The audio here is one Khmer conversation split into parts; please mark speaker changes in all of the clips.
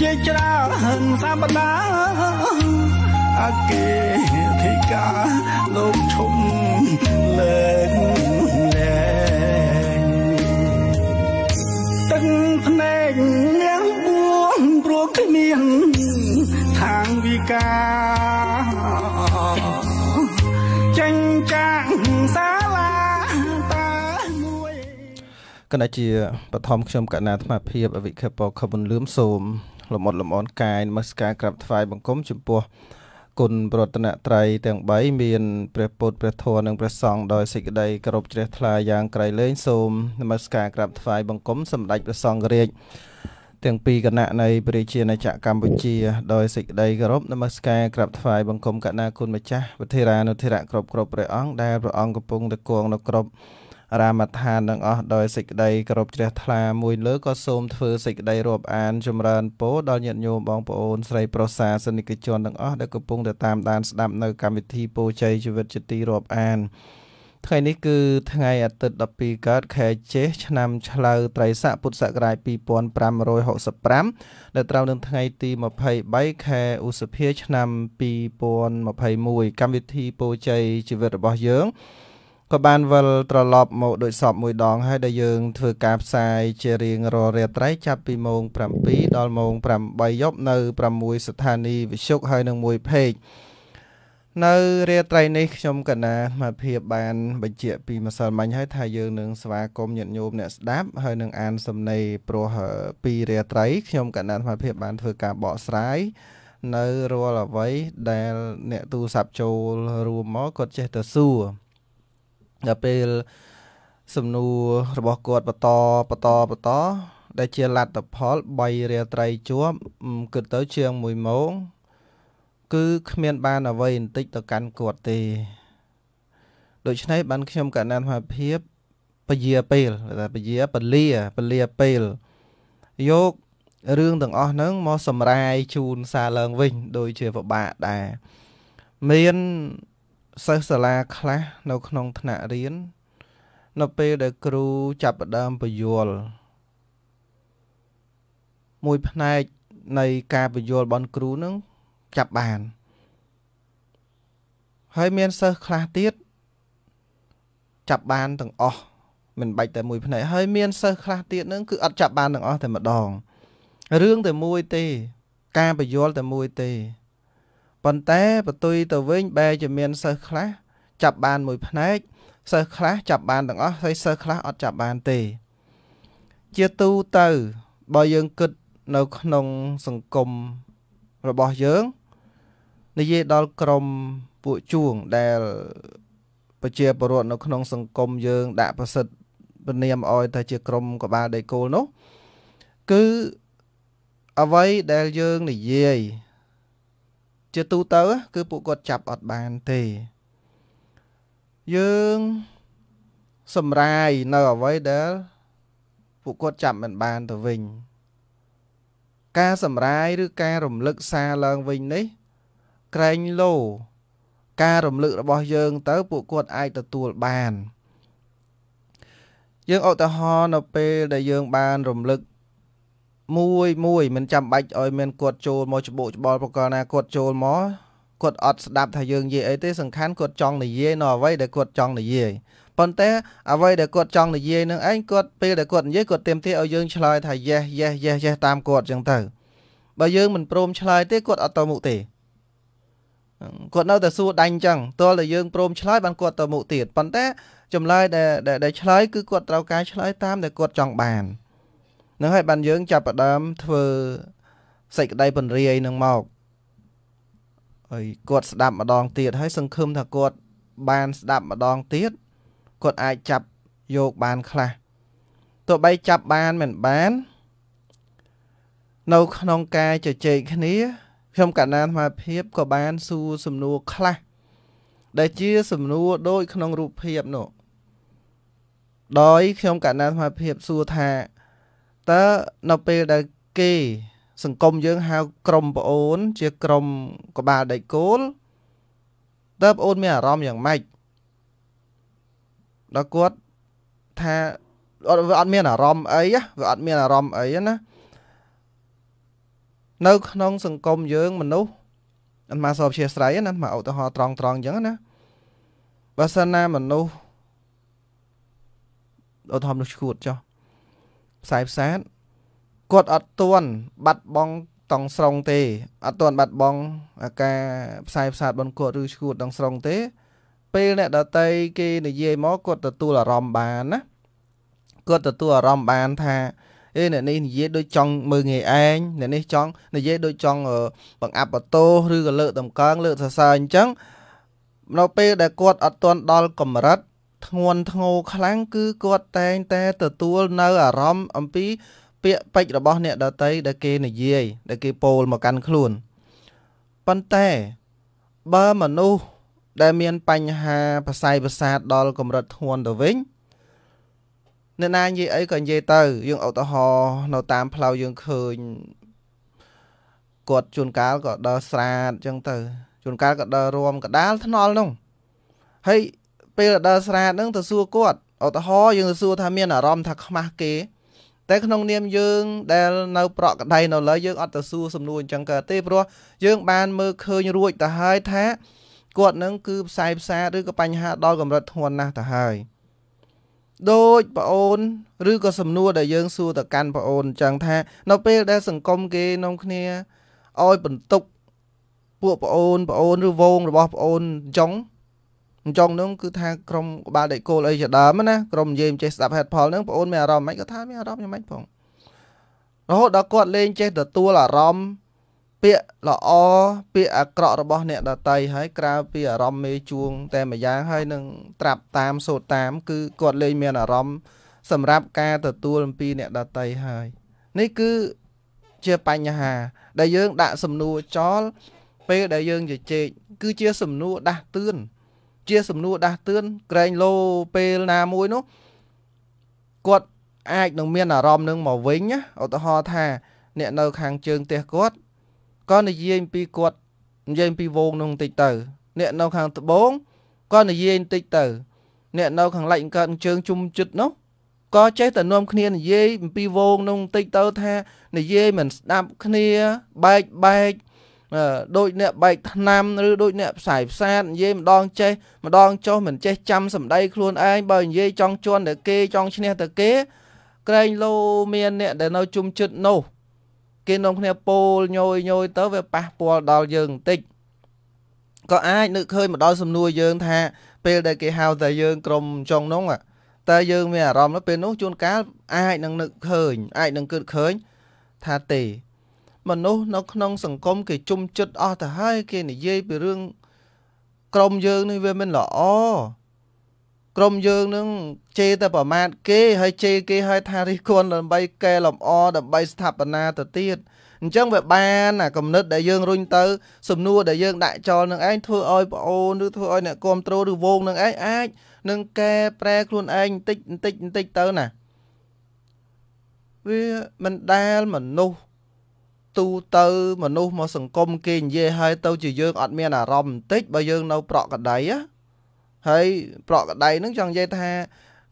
Speaker 1: ជាច្រើនសាបដាអគេធិការលោកឈុំលើកលែងទឹកភ្នែកនាងបួងព្រោះគ្មានខាងវិការចាញ់ចា
Speaker 2: ណជាបឋមខ្ញុំកណាអាត្មាភាពអវិខពខបុនលឿមសូមលំអត់លំអនកាយនមស្ការក្រាបថ្វាយបង្គំចំពោះគុណប្រតនត្រ័យទាំង3មានព្រះពុទ្ធព្រះធម៌និងព្រះសង្ឃដោយសេចក្តីគោរពជ្រះថ្លាយ៉ាងក្រៃលែងសូមនមស្ការក្រាបថ្វាយបង្គំសម្តេចព្រះសង្ឃរាជទាំងពីរគណៈនៃព្រះជាណាចក្រកម្ពុជា ដោយសេចក្តីគោរពនមស្ការក្រាបថ្វាយបង្គំកណាគុណម្ចាស់វិធិរានុធិរៈគ្រប់គ្រប់ព្រះអង្គដែលព្រះអង្គកំពុងតែគង់នៅគ្រប់រាមដ្ឋាននឹងអស់ដោយសេចក្តីគោរពជ្រះថ្លាមួយលើក៏សូមធ្វើសេចក្តីរាប់អានចម្រើនពរដល់ញាតិញោមបងប្អូនស្រីប្រុសសាសនិកជនទាំងអស់ដែលកំពុងតែតាមដានស្ដាប់នៅកម្មវិធីពោជ័យជីវិតជាទីរាប់អានថ្ងៃនេះគឺថ្ងៃអាទិត្យ12កើតខែចេសឆ្នាំឆ្លូវត្រីស័កពុទ្ធសករាជ2565ដែលត្រូវនឹងថ្ងៃទី23ខែឧសភាឆ្នាំ2021កម្មវិធីពោជ័យជីវិតរបស់យើងក៏បានវិលត្រឡប់ មក ដូចសពមួយដង ហើយដែលយើងធ្វើការផ្សាយជារៀងរាល់រាត្រីចាប់ពីម៉ោង7ដល់ម៉ោង8យប់ នៅ6ស្ថានីយវិទ្យុហើយនឹងមួយเพจនៅរាត្រី នេះខ្ញុំកណាមកភាពបានបញ្ជាក់ពីម្សិលមិញហើយថាយើងនឹងស្វាគមន៍ញាតិញោមអ្នកស្ដាប់ហើយនឹងអានសំណេរព្រោះពីរាត្រីខ្ញុំកណាមកភាពបានធ្វើការបកស្រាយ នៅរាល់អ្វីដែល អ្នកទូរស័ព្ទចូល រួមមកគាត់ចេះតែសួរដល់ពេលសំណួររបស់គាត់បន្តបន្តបន្តដែលជាលទ្ធផល3រាត្រីជាប់គិតទៅជាង1ម៉ោងគឺគ្មាន បានអ្វីបន្តិចទៅកាន់គាត់ទេ ដូច្នេះបានខ្ញុំកណានមហាភាពពជាពេលតែពជាពលាពលាពេលយករឿងទាំងអស់ហ្នឹងមកសម្រាយជូនសារឡើងវិញដូចជាពិបាកដែរមានសិស្សសាលាខ្លះនៅក្នុង ថ្នាក់រៀននៅពេលដែលគ្រូចាប់ផ្ដើមបញ្យលមួយផ្នែកនៃការបញ្យលរបស់គ្រូនឹងចាប់បាន ហើយមានសិស្សខ្លះទៀតចាប់បានទាំងអស់មិនបាច់តែមួយផ្នែកហើយមានសិស្សខ្លះទៀតនឹងគឺអត់ចាប់បានទាំងអស់តែម្ដងរឿងតែមួយទេ ការបញ្យលតែមួយទេប៉ុន្តែបន្ទុយទៅវិញ បែរជាមានសិស្សខ្លះចាប់បានមួយផ្នែកសិស្សខ្លះចាប់បានទាំងអស់ហើយសិស្សខ្លះអត់ចាប់បានទេជាទូទៅបើយើងគិតនៅក្នុងសង្គមរបស់យើងនិយាយដល់ក្រុមពួកជួងដែលប្រជាពលរដ្ឋនៅក្នុងសង្គមយើង ដាក់ប្រសិទ្ធពនាមអោយថាជាក្រុមកបាលដៃគោលនោះ គឺអ្វីដែលយើងនិយាយជាទូទៅ គឺពួកគាត់ចាប់អត់បានទេ យើងសម្រាយនៅអ្វីដែលពួកគាត់ចាប់មិនបានទៅវិញ ការសម្រាយឬការរំលឹកសារឡើងវិញនេះ ក្រែងលោការរំលឹករបស់យើងទៅ ពួកគាត់អាចទទួលបាន យើងឧទាហរណ៍នៅពេលដែលយើង បានរំលឹកមួយមួយមិនចាំបាច់ឲ្យមានគាត់ចូលមកច្បោកច្បល់ប្រកណាគាត់ចូលមកគាត់អត់ស្ដាប់ថាយើងនិយាយអីទេសង្ខាន់គាត់ចង់និយាយនៅអ្វីដែលគាត់ចង់និយាយប៉ុន្តែអ្វីដែលគាត់ចង់និយាយនឹងឯងគាត់ពេលដែលគាត់និយាយគាត់ទៀមទាឲ្យយើងឆ្លើយថា yes yes yes yes តាមគាត់អញ្ចឹងទៅបើយើងមិនព្រមឆ្លើយទេគាត់អត់ទៅមុខទេគាត់នៅតែសួរដាញ់អញ្ចឹងតើតែយើងព្រមឆ្លើយបានគាត់ទៅមុខទៀតប៉ុន្តែចម្លើយដែលដែលឆ្លើយគឺគាត់ត្រូវការឆ្លើយតាមដែលគាត់ចង់បាន។នឹងហើយបានយើងចាប់ផ្ដើមធ្វើសេចក្តីពន្រាយនឹងមកហើយគាត់ស្ដាប់ម្ដងទៀតហើយសង្ឃឹមថាគាត់បានស្ដាប់ម្ដងទៀតគាត់អាចចាប់យកបានខ្លះទោះបីចាប់បានមិនបាន នៅក្នុងការជជែកគ្នាខ្ញុំកណ្ដាលអាត្មាភាពក៏បានសួរសំណួរខ្លះដែលជាសំណួរដូចក្នុងរូបភាពនោះដោយខ្ញុំកណ្ដាលអាត្មាភាពសួរថាតើនៅពេលដែលគេសង្គមយើងហៅក្រមប្អូន ជាក្រមក្បាលដៃគោលតើប្អូនមានអារម្មណ៍យ៉ាងម៉េចដល់គាត់ថាអត់វាអត់មានអារម្មណ៍អីវាអត់មានអារម្មណ៍អីណានៅក្នុង សង្គមយើងមនុស្សអត់មកសពជាស្រ័យណាមកឧទាហរណ៍ត្រង់ត្រង់អញ្ចឹងណាបើសិនណាមនុស្សឧទាហរណ៍មនុស្សឈួតចុះខ្សែផ្សាតគាត់អត់ទាន់បាត់បង់តង់ស្រុងទេអត់ទាន់បាត់បង់ការផ្សាយផ្សាតបនគាត់ឬឈួតតង់ស្រុងទេ ពេលអ្នកដតីគេនិយាយមកគាត់ទទួលអារម្មណ៍បានណាគាត់ទទួលអារម្មណ៍បានថាអេអ្នកនេះនិយាយដូចចង់មើងងាយឯងអ្នកនេះចង់និយាយដូចចង់បង្អាប់បតោឬក៏លើកតម្កើងលើកសរសើរអញ្ចឹងនៅពេលដែលគាត់អត់ទាន់ដល់កម្រិតធ្ងន់ធ្ងរខ្លាំងគឺគាត់តែងតែទទួលនៅអារម្មណ៍អំពី ពាក្យពេចរបស់អ្នកដតីដែលគេនិយាយដែលគេពោលមកកាន់ខ្លួនប៉ុន្តែបើមនុស្សដែលមានបញ្ហាផ្សៃផ្សាដល់កម្រិតធ្ងន់ទៅវិញអ្នកណានិយាយអីក៏និយាយទៅយើងឧទាហរណ៍នៅតាមផ្លូវយើងឃើញគាត់ជួនកាលក៏ដើរស្រាតអញ្ចឹងទៅជួនកាលក៏ដើររួមកដាលថ្នល់នោះហើយពេលដល់ស្រាហ្នឹងទៅសួរគាត់ឧទាហរណ៍យើងទៅសួរថាមានអារម្មណ៍ថាខ្មាស់គេតែក្នុងនាមយើងដែលនៅប្រក់ក្តីនៅលើយើងអត់ទៅសួរសំណួរអញ្ចឹងកើតទេព្រោះយើងបានមើលឃើញរួចទៅហើយថាគាត់នឹងគឺផ្សាយផ្សាឬក៏បញ្ហាដល់កម្រិតធ្ងន់ណាស់ទៅហើយដូចប្អូនឬក៏សំណួរដែលយើងសួរទៅកាន់ប្អូនអញ្ចឹងថា នៅពេលដែលសង្គមគេនំគ្នាឲ្យបន្ទុក ពួកប្អូនប្អូនឬវងរបស់ប្អូនអញ្ចឹងអញ្ចឹងនោះគឺថាក្រុមក្បាលដេកគោលអីជាដើមណាក្រុមនិយាយចេះស្ដាប់ហេតុផលហ្នឹងបងអូនមានអារម្មណ៍មិនគាត់ថាមានអារម្មណ៍យ៉ាងម៉េចផងរហូតដល់គាត់លេងចេះទទួលអារម្មណ៍ពាក្យល្អពាក្យអាក្រក់របស់ អ្នកដតីហើយក្រៅពីអារម្មណ៍មេជួង តែម្យ៉ាងហើយនឹងត្រាប់តាមសូត្រតាមគឺគាត់លេងមានអារម្មណ៍សម្រាប់ការទទួលអំពីអ្នកដតីហើយនេះគឺជាបញ្ហា ដែលយើងដាក់សំណួរចោលពេលដែលយើងជជែកគឺជាសំណួរដាស់តឿនជាសំណួរដាស់តឿនក្រែងលោពេលណាមួយនោះគាត់អាចនឹងមានអារម្មណ៍នឹងមកវិញណាឧទាហរណ៍ថាអ្នកនៅខាងជើងផ្ទះគាត់ក៏និយាយពីគាត់និយាយពីវងនោះបន្តិចទៅអ្នកនៅខាងត្បូងក៏និយាយបន្តិចទៅអ្នកនៅខាងលិចកើតជើងជុំចិត្តនោះក៏ចេះតែនាំគ្នានិយាយអំពីវងនោះបន្តិចទៅថានិយាយមិនស្ដាប់គ្នាបែកបែកដូច អ្នកបែកឆ្នាំឬដូចអ្នកផ្សាយផ្សាតនិយាយម្ដងចេះម្ដងចុះមិនចេះចាំសម្ដី ខ្លួនឯងបើនិយាយចង់ជន់តែគេចង់ឈ្នះតែគេ ក្រែងលោមានអ្នក ដែលនៅជុំជិតនោះគេនាំគ្នាពោលញយញយទៅវាប៉ះពាល់ដល់យើងបន្តិចក៏អាចនឹកឃើញមកដល់សំណួរយើង ថា ពេលដែលគេហៅតែយើង ក្រុមចុងនោះតើយើងមានអារម្មណ៍ពេលនោះជួនកាលអាចនឹងនឹកឃើញអាចនឹងគិតឃើញថាទេមនុស្សនៅក្នុងសង្គមគេជុំចិត្តអស់ទៅហើយគេនិយាយពីរឿងក្រុមយើងនេះវាមិនល្អក្រុមយើងនឹងជេរតែប្រមាថគេហើយជេរគេឲ្យថារិះគន់ដើម្បីកែលម្អដើម្បីស្ថាបនាទៅទៀតអញ្ចឹងវាបានអាគំនិតដែលយើងរុញទៅសំណួរដែលយើងដាក់ចោលនឹងឯងធ្វើឲ្យប្អូនឬធ្វើឲ្យអ្នកគ្រប់គ្រងឬវងនឹងឯងអាចនឹងកែប្រែខ្លួនឯងបន្តិចបន្តិចបន្តិចទៅណាវាមិនដែលមនុស្សទូទៅមនុស្សមកសង្គមគេនិយាយហើយទៅជាយើងអត់មានអារម្មណ៍បន្តិចបើយើងនៅ ប្រក់ក្តីហើយប្រក់ក្តីហ្នឹងចង់និយាយថា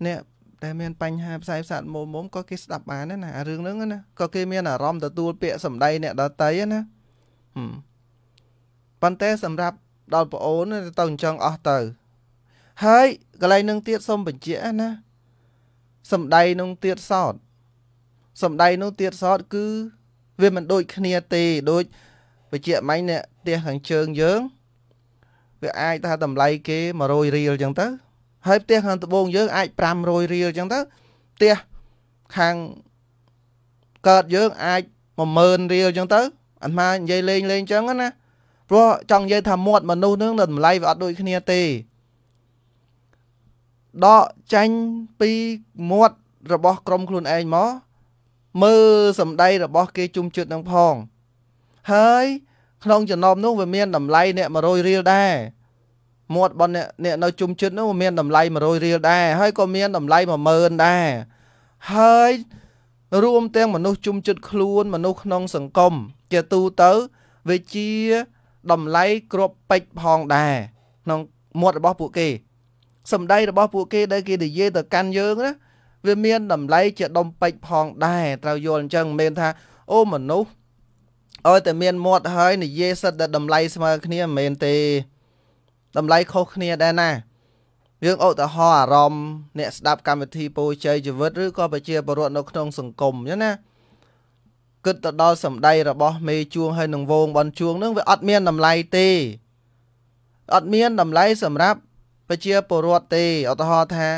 Speaker 2: អ្នកតែមានបញ្ហាផ្សាយផ្សាតមុំមុំក៏គេស្ដាប់បានដែរណារឿងហ្នឹងណាក៏គេមានអារម្មណ៍ទទួលពាក្យសម្ដីអ្នកដតីណាប៉ុន្តែសម្រាប់ដល់ប្អូនទៅអញ្ចឹងអស់ទៅហើយកន្លែងនឹងទៀតសូមបញ្ជាក់ណាសម្ដីនឹងទៀតសោតសម្ដីនោះទៀតសោតគឺវាមិនដូចគ្នាទេដូចបជាមាញ់អ្នកផ្ទះខាងជើងយើងវាអាចថាតម្លៃគេ100រៀលអញ្ចឹងទៅ ហើយផ្ទះខាងត្បូងយើងអាច500រៀលអញ្ចឹងទៅផ្ទះខាងកើតយើងអាច10000រៀលអញ្ចឹងទៅអាត្មានិយាយលេងលេងអញ្ចឹងណាព្រោះចង់និយាយថាមាត់មនុស្សនឹងតម្លៃវាអត់ដូចគ្នាទេដកចាញ់ពីមាត់របស់ ក្រុមខ្លួនឯងមកមើលសម្ដីរបស់ គេជុំជឹកនឹងផង ហើយក្នុងចំណោមនោះវាមានតម្លៃអ្នក100រៀលដែរមាត់បនអ្នកអ្នកនៅជុំជិតនោះមានតម្លៃ100រៀលដែរហើយក៏មានតម្លៃ10000ដែរហើយរួមទាំងមនុស្សជុំជិតខ្លួន មនុស្សក្នុងសង្គមជាទូទៅវាជាតម្លៃគ្រប់ពេចផងដែរក្នុងមាត់របស់ពួកគេសម្ដីរបស់ពួកគេដែលគេនិយាយទៅកាន់យើងណាវាមានតម្លៃជាដុំពេជ្រផងដែរត្រូវយល់អញ្ចឹងមិនមែនថាអូមនុស្សអើតែមានមាត់ហើយនិយាយសិតតែតម្លៃស្មើគ្នាមិនមែនទេ តម្លៃខុសគ្នាដែរណាយើងឧទាហរណ៍អារម្មណ៍អ្នកស្ដាប់កម្មវិធីពរជ័យជីវិតឬក៏ប្រជាពលរដ្ឋនៅក្នុងសង្គមអញ្ចឹងណាគិតទៅដល់សម្ដីរបស់មេជួងហើយនឹងវងបនជួងនឹងវាអត់មានតម្លៃទេ អត់មានតម្លៃសម្រាប់ប្រជាពលរដ្ឋទេឧទាហរណ៍ថា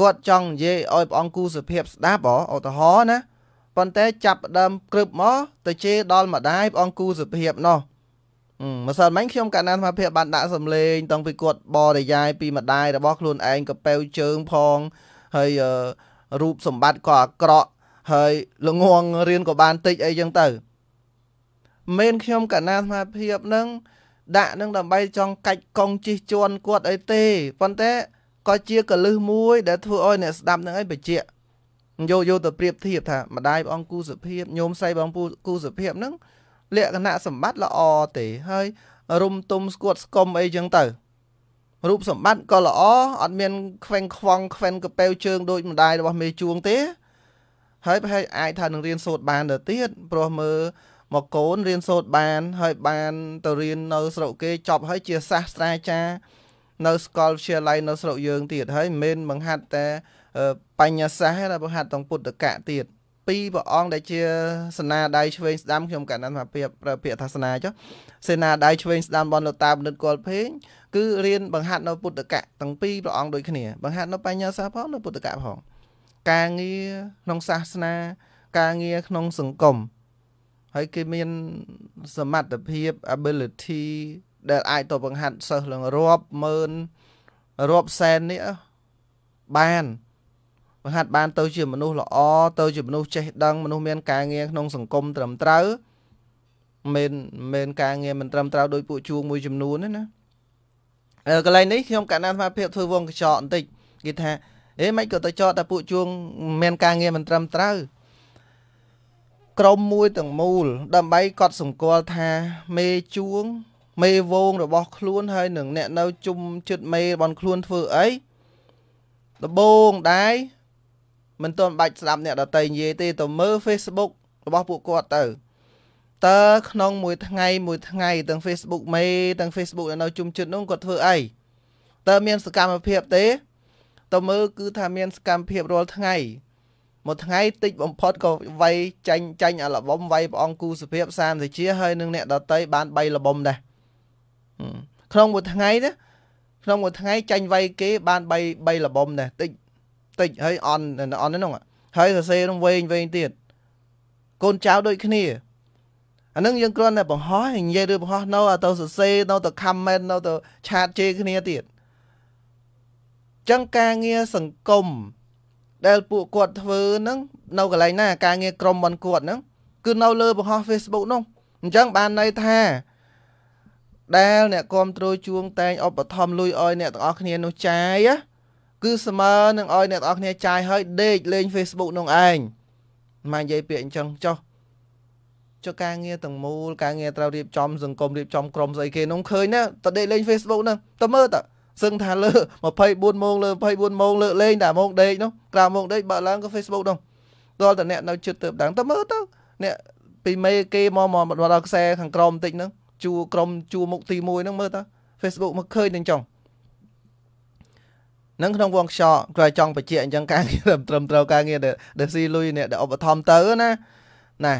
Speaker 2: គាត់ចង់និយាយឲ្យព្រះអង្គគូសុភាពស្ដាប់ហ៎ឧទាហរណ៍ណាប៉ុន្តែចាប់ដើមក្រឹបមកទៅជេរដល់ម្ដាយព្រះអង្គគូសុភាពនោះម្សិលមិញខ្ញុំកណ្ដាលសមាភិបបានដាក់សំឡេងតាំងពីគាត់បរិយាយពីម្ដាយរបស់ខ្លួនឯងកប៉ែវជើងផងហើយរូបសម្បត្តិក៏អាក្រក់ហើយល្ងងរៀនក៏បានតិចអីចឹងទៅមែនខ្ញុំកណ្ដាលសមាភិបនឹងដាក់នឹងដើម្បីចង់កាច់កង់ជិះជន់គាត់អីទេប៉ុន្តែក៏ជាកលឹះមួយដែលធ្វើឲ្យអ្នកស្ដាប់នឹងឯងបជាយកយកទៅប្រៀបធៀបថាម្ដាយព្រះអង្គគូសុភាពញោមសៃព្រះអង្គគូសុភាពនឹងលក្ខណៈសម្បត្តិល្អទេ ហើយរុំទុំស្គួតស្គមអីចឹងទៅរូបសម្បត្តិក៏ល្អអត់មានខ្វែងខ្វងខ្វែងកប៉ែវជើងដូចម្ដាយរបស់មេជួងទេហើយប្រហែលអាចថានឹងរៀនសូត្របានទៅទៀតព្រោះមើលមកកូនរៀនសូត្របាន ហើយបានទៅរៀននៅស្រុកគេចប់ហើយជាសាស្ត្រាចារ្យនៅសកលវិទ្យាល័យនៅស្រុកយើងទៀតហើយមិនមែនបង្ហាត់តែបញ្ញាសាស្ត្រទេបង្ហាត់ទាំងពុទ្ធកៈទៀតពីព្រះអង្គដែលជាសេនាដៃឆ្វេងស្ដាំខ្ញុំកណ្ដាលមកពីប្រើពាក្យថាសេនាចុះសេនាដៃឆ្វេងស្ដាំរបស់លោកតាបណ្ឌិតកុលភេងគឺរៀនបង្ហាត់នៅពុទ្ធកៈទាំងពីរព្រះអង្គដូចគ្នាបង្ហាត់នៅបញ្ញាសាស្ត្រផងនៅពុទ្ធកៈផងការងារក្នុងសាសនា ការងារក្នុងសង្គមហើយគេមានសមត្ថភាព ability ដែលអាចទៅបង្ហាត់សិស្សឡើងរាប់ម៉ឺនរាប់សែននេះបានបង្ហាត់បានទៅជាមនុស្សល្អទៅជាមនុស្សចេះដឹងមនុស្សមានការងារក្នុងសង្គមត្រឹមត្រូវមិនមិនការងារមិនត្រឹមត្រូវដោយពួកជួងមួយចំនួនណាកន្លែងនេះខ្ញុំកណ្ដាលអាភិបធ្វើវងកញ្ចក់បន្តិចគេថាអេមិនក៏ទៅចតតែពួកជួងមានការងារមិនត្រឹមត្រូវក្រុមមួយទាំងមូលដើម្បីកត់សម្គាល់ថាមេជួងមេវងរបស់ខ្លួន ហើយនឹងអ្នកនៅជុំជិតមេរបស់ខ្លួនធ្វើអីដបងដែរមិនទាន់បាច់ស្ដាប់អ្នកដតីនិយាយទេទៅមើល Facebook របស់ពួកគាត់ទៅតើក្នុងមួយថ្ងៃមួយថ្ងៃទាំង Facebook មេទាំង Facebook នៅជុំជិតនោះគាត់ធ្វើអីតើមានសកម្មភាពទេតើមើលគឺថាមានសកម្មភាពរាល់ថ្ងៃមួយថ្ងៃតិចបំផុតក៏វាយចាញ់ចាញ់អាល្បុំវាយព្រះអង្គគូសុភាព30ជាហើយនឹងអ្នកដតីបាន3ល្បុំដែរក្នុងមួយថ្ងៃណាក្នុងមួយថ្ងៃចាញ់វៃគេ បាន3 3លបមដែរតិចតិចហើយ អន់អន់ហ្នឹងហើយសរសេរនឹងវែងវែងទៀតកូនចៅដូចគ្នាអានឹងយើងគ្រាន់តែបង្ហោះនិយាយរឿងបង្ហោះនៅទៅសរសេរនៅទៅ comment នៅទៅឆាតជេរគ្នាទៀតចឹងការងារសង្គមដែល ពួកគាត់ធ្វើហ្នឹងនៅកន្លែងណាការងារក្រុមបនគាត់ហ្នឹងគឺនៅលើបង្ហោះ Facebook នោះអញ្ចឹងបានន័យថាដែលអ្នកគ្រប់គ្រងជួងតែងឧបត្ថម្ភលុយឲ្យអ្នកទាំងអស់គ្នានោះចាយគឺស្មើនឹងឲ្យអ្នកទាំងអស់គ្នាចាយហើយដេកលេង Facebook នោះឯងមិននិយាយពាក្យអញ្ចឹងចុះចុះការងារទាំងមូលការងារត្រូវរៀបចំសង្គមរៀបចំក្រុមស្អីគេនោះឃើញណាតដេកលេង Facebook នោះតើមើលតើសឹងថាលើ24ម៉ោងលើ24ម៉ោងលើលេងតែម៉ោងដេកនោះក្រៅម៉ោងដេកបើកឡើងក៏ Facebook នោះដល់តអ្នកនៅជិតទៅដើមតើមើលទៅអ្នកពីមេគេមកមកដល់ខ្សែខាងក្រោមបន្តិចហ្នឹងជួក្រុមជួមុខទី1ហ្នឹងមើលតើ Facebook មកឃើញនឹងចុងនឹងក្នុងវងខ្យល់ក្រោយចង់បញ្ជាក់អញ្ចឹងការងារត្រឹមត្រូវការងារដែលស៊ីលុយអ្នកដែលឧបត្ថម្ភទៅណាណា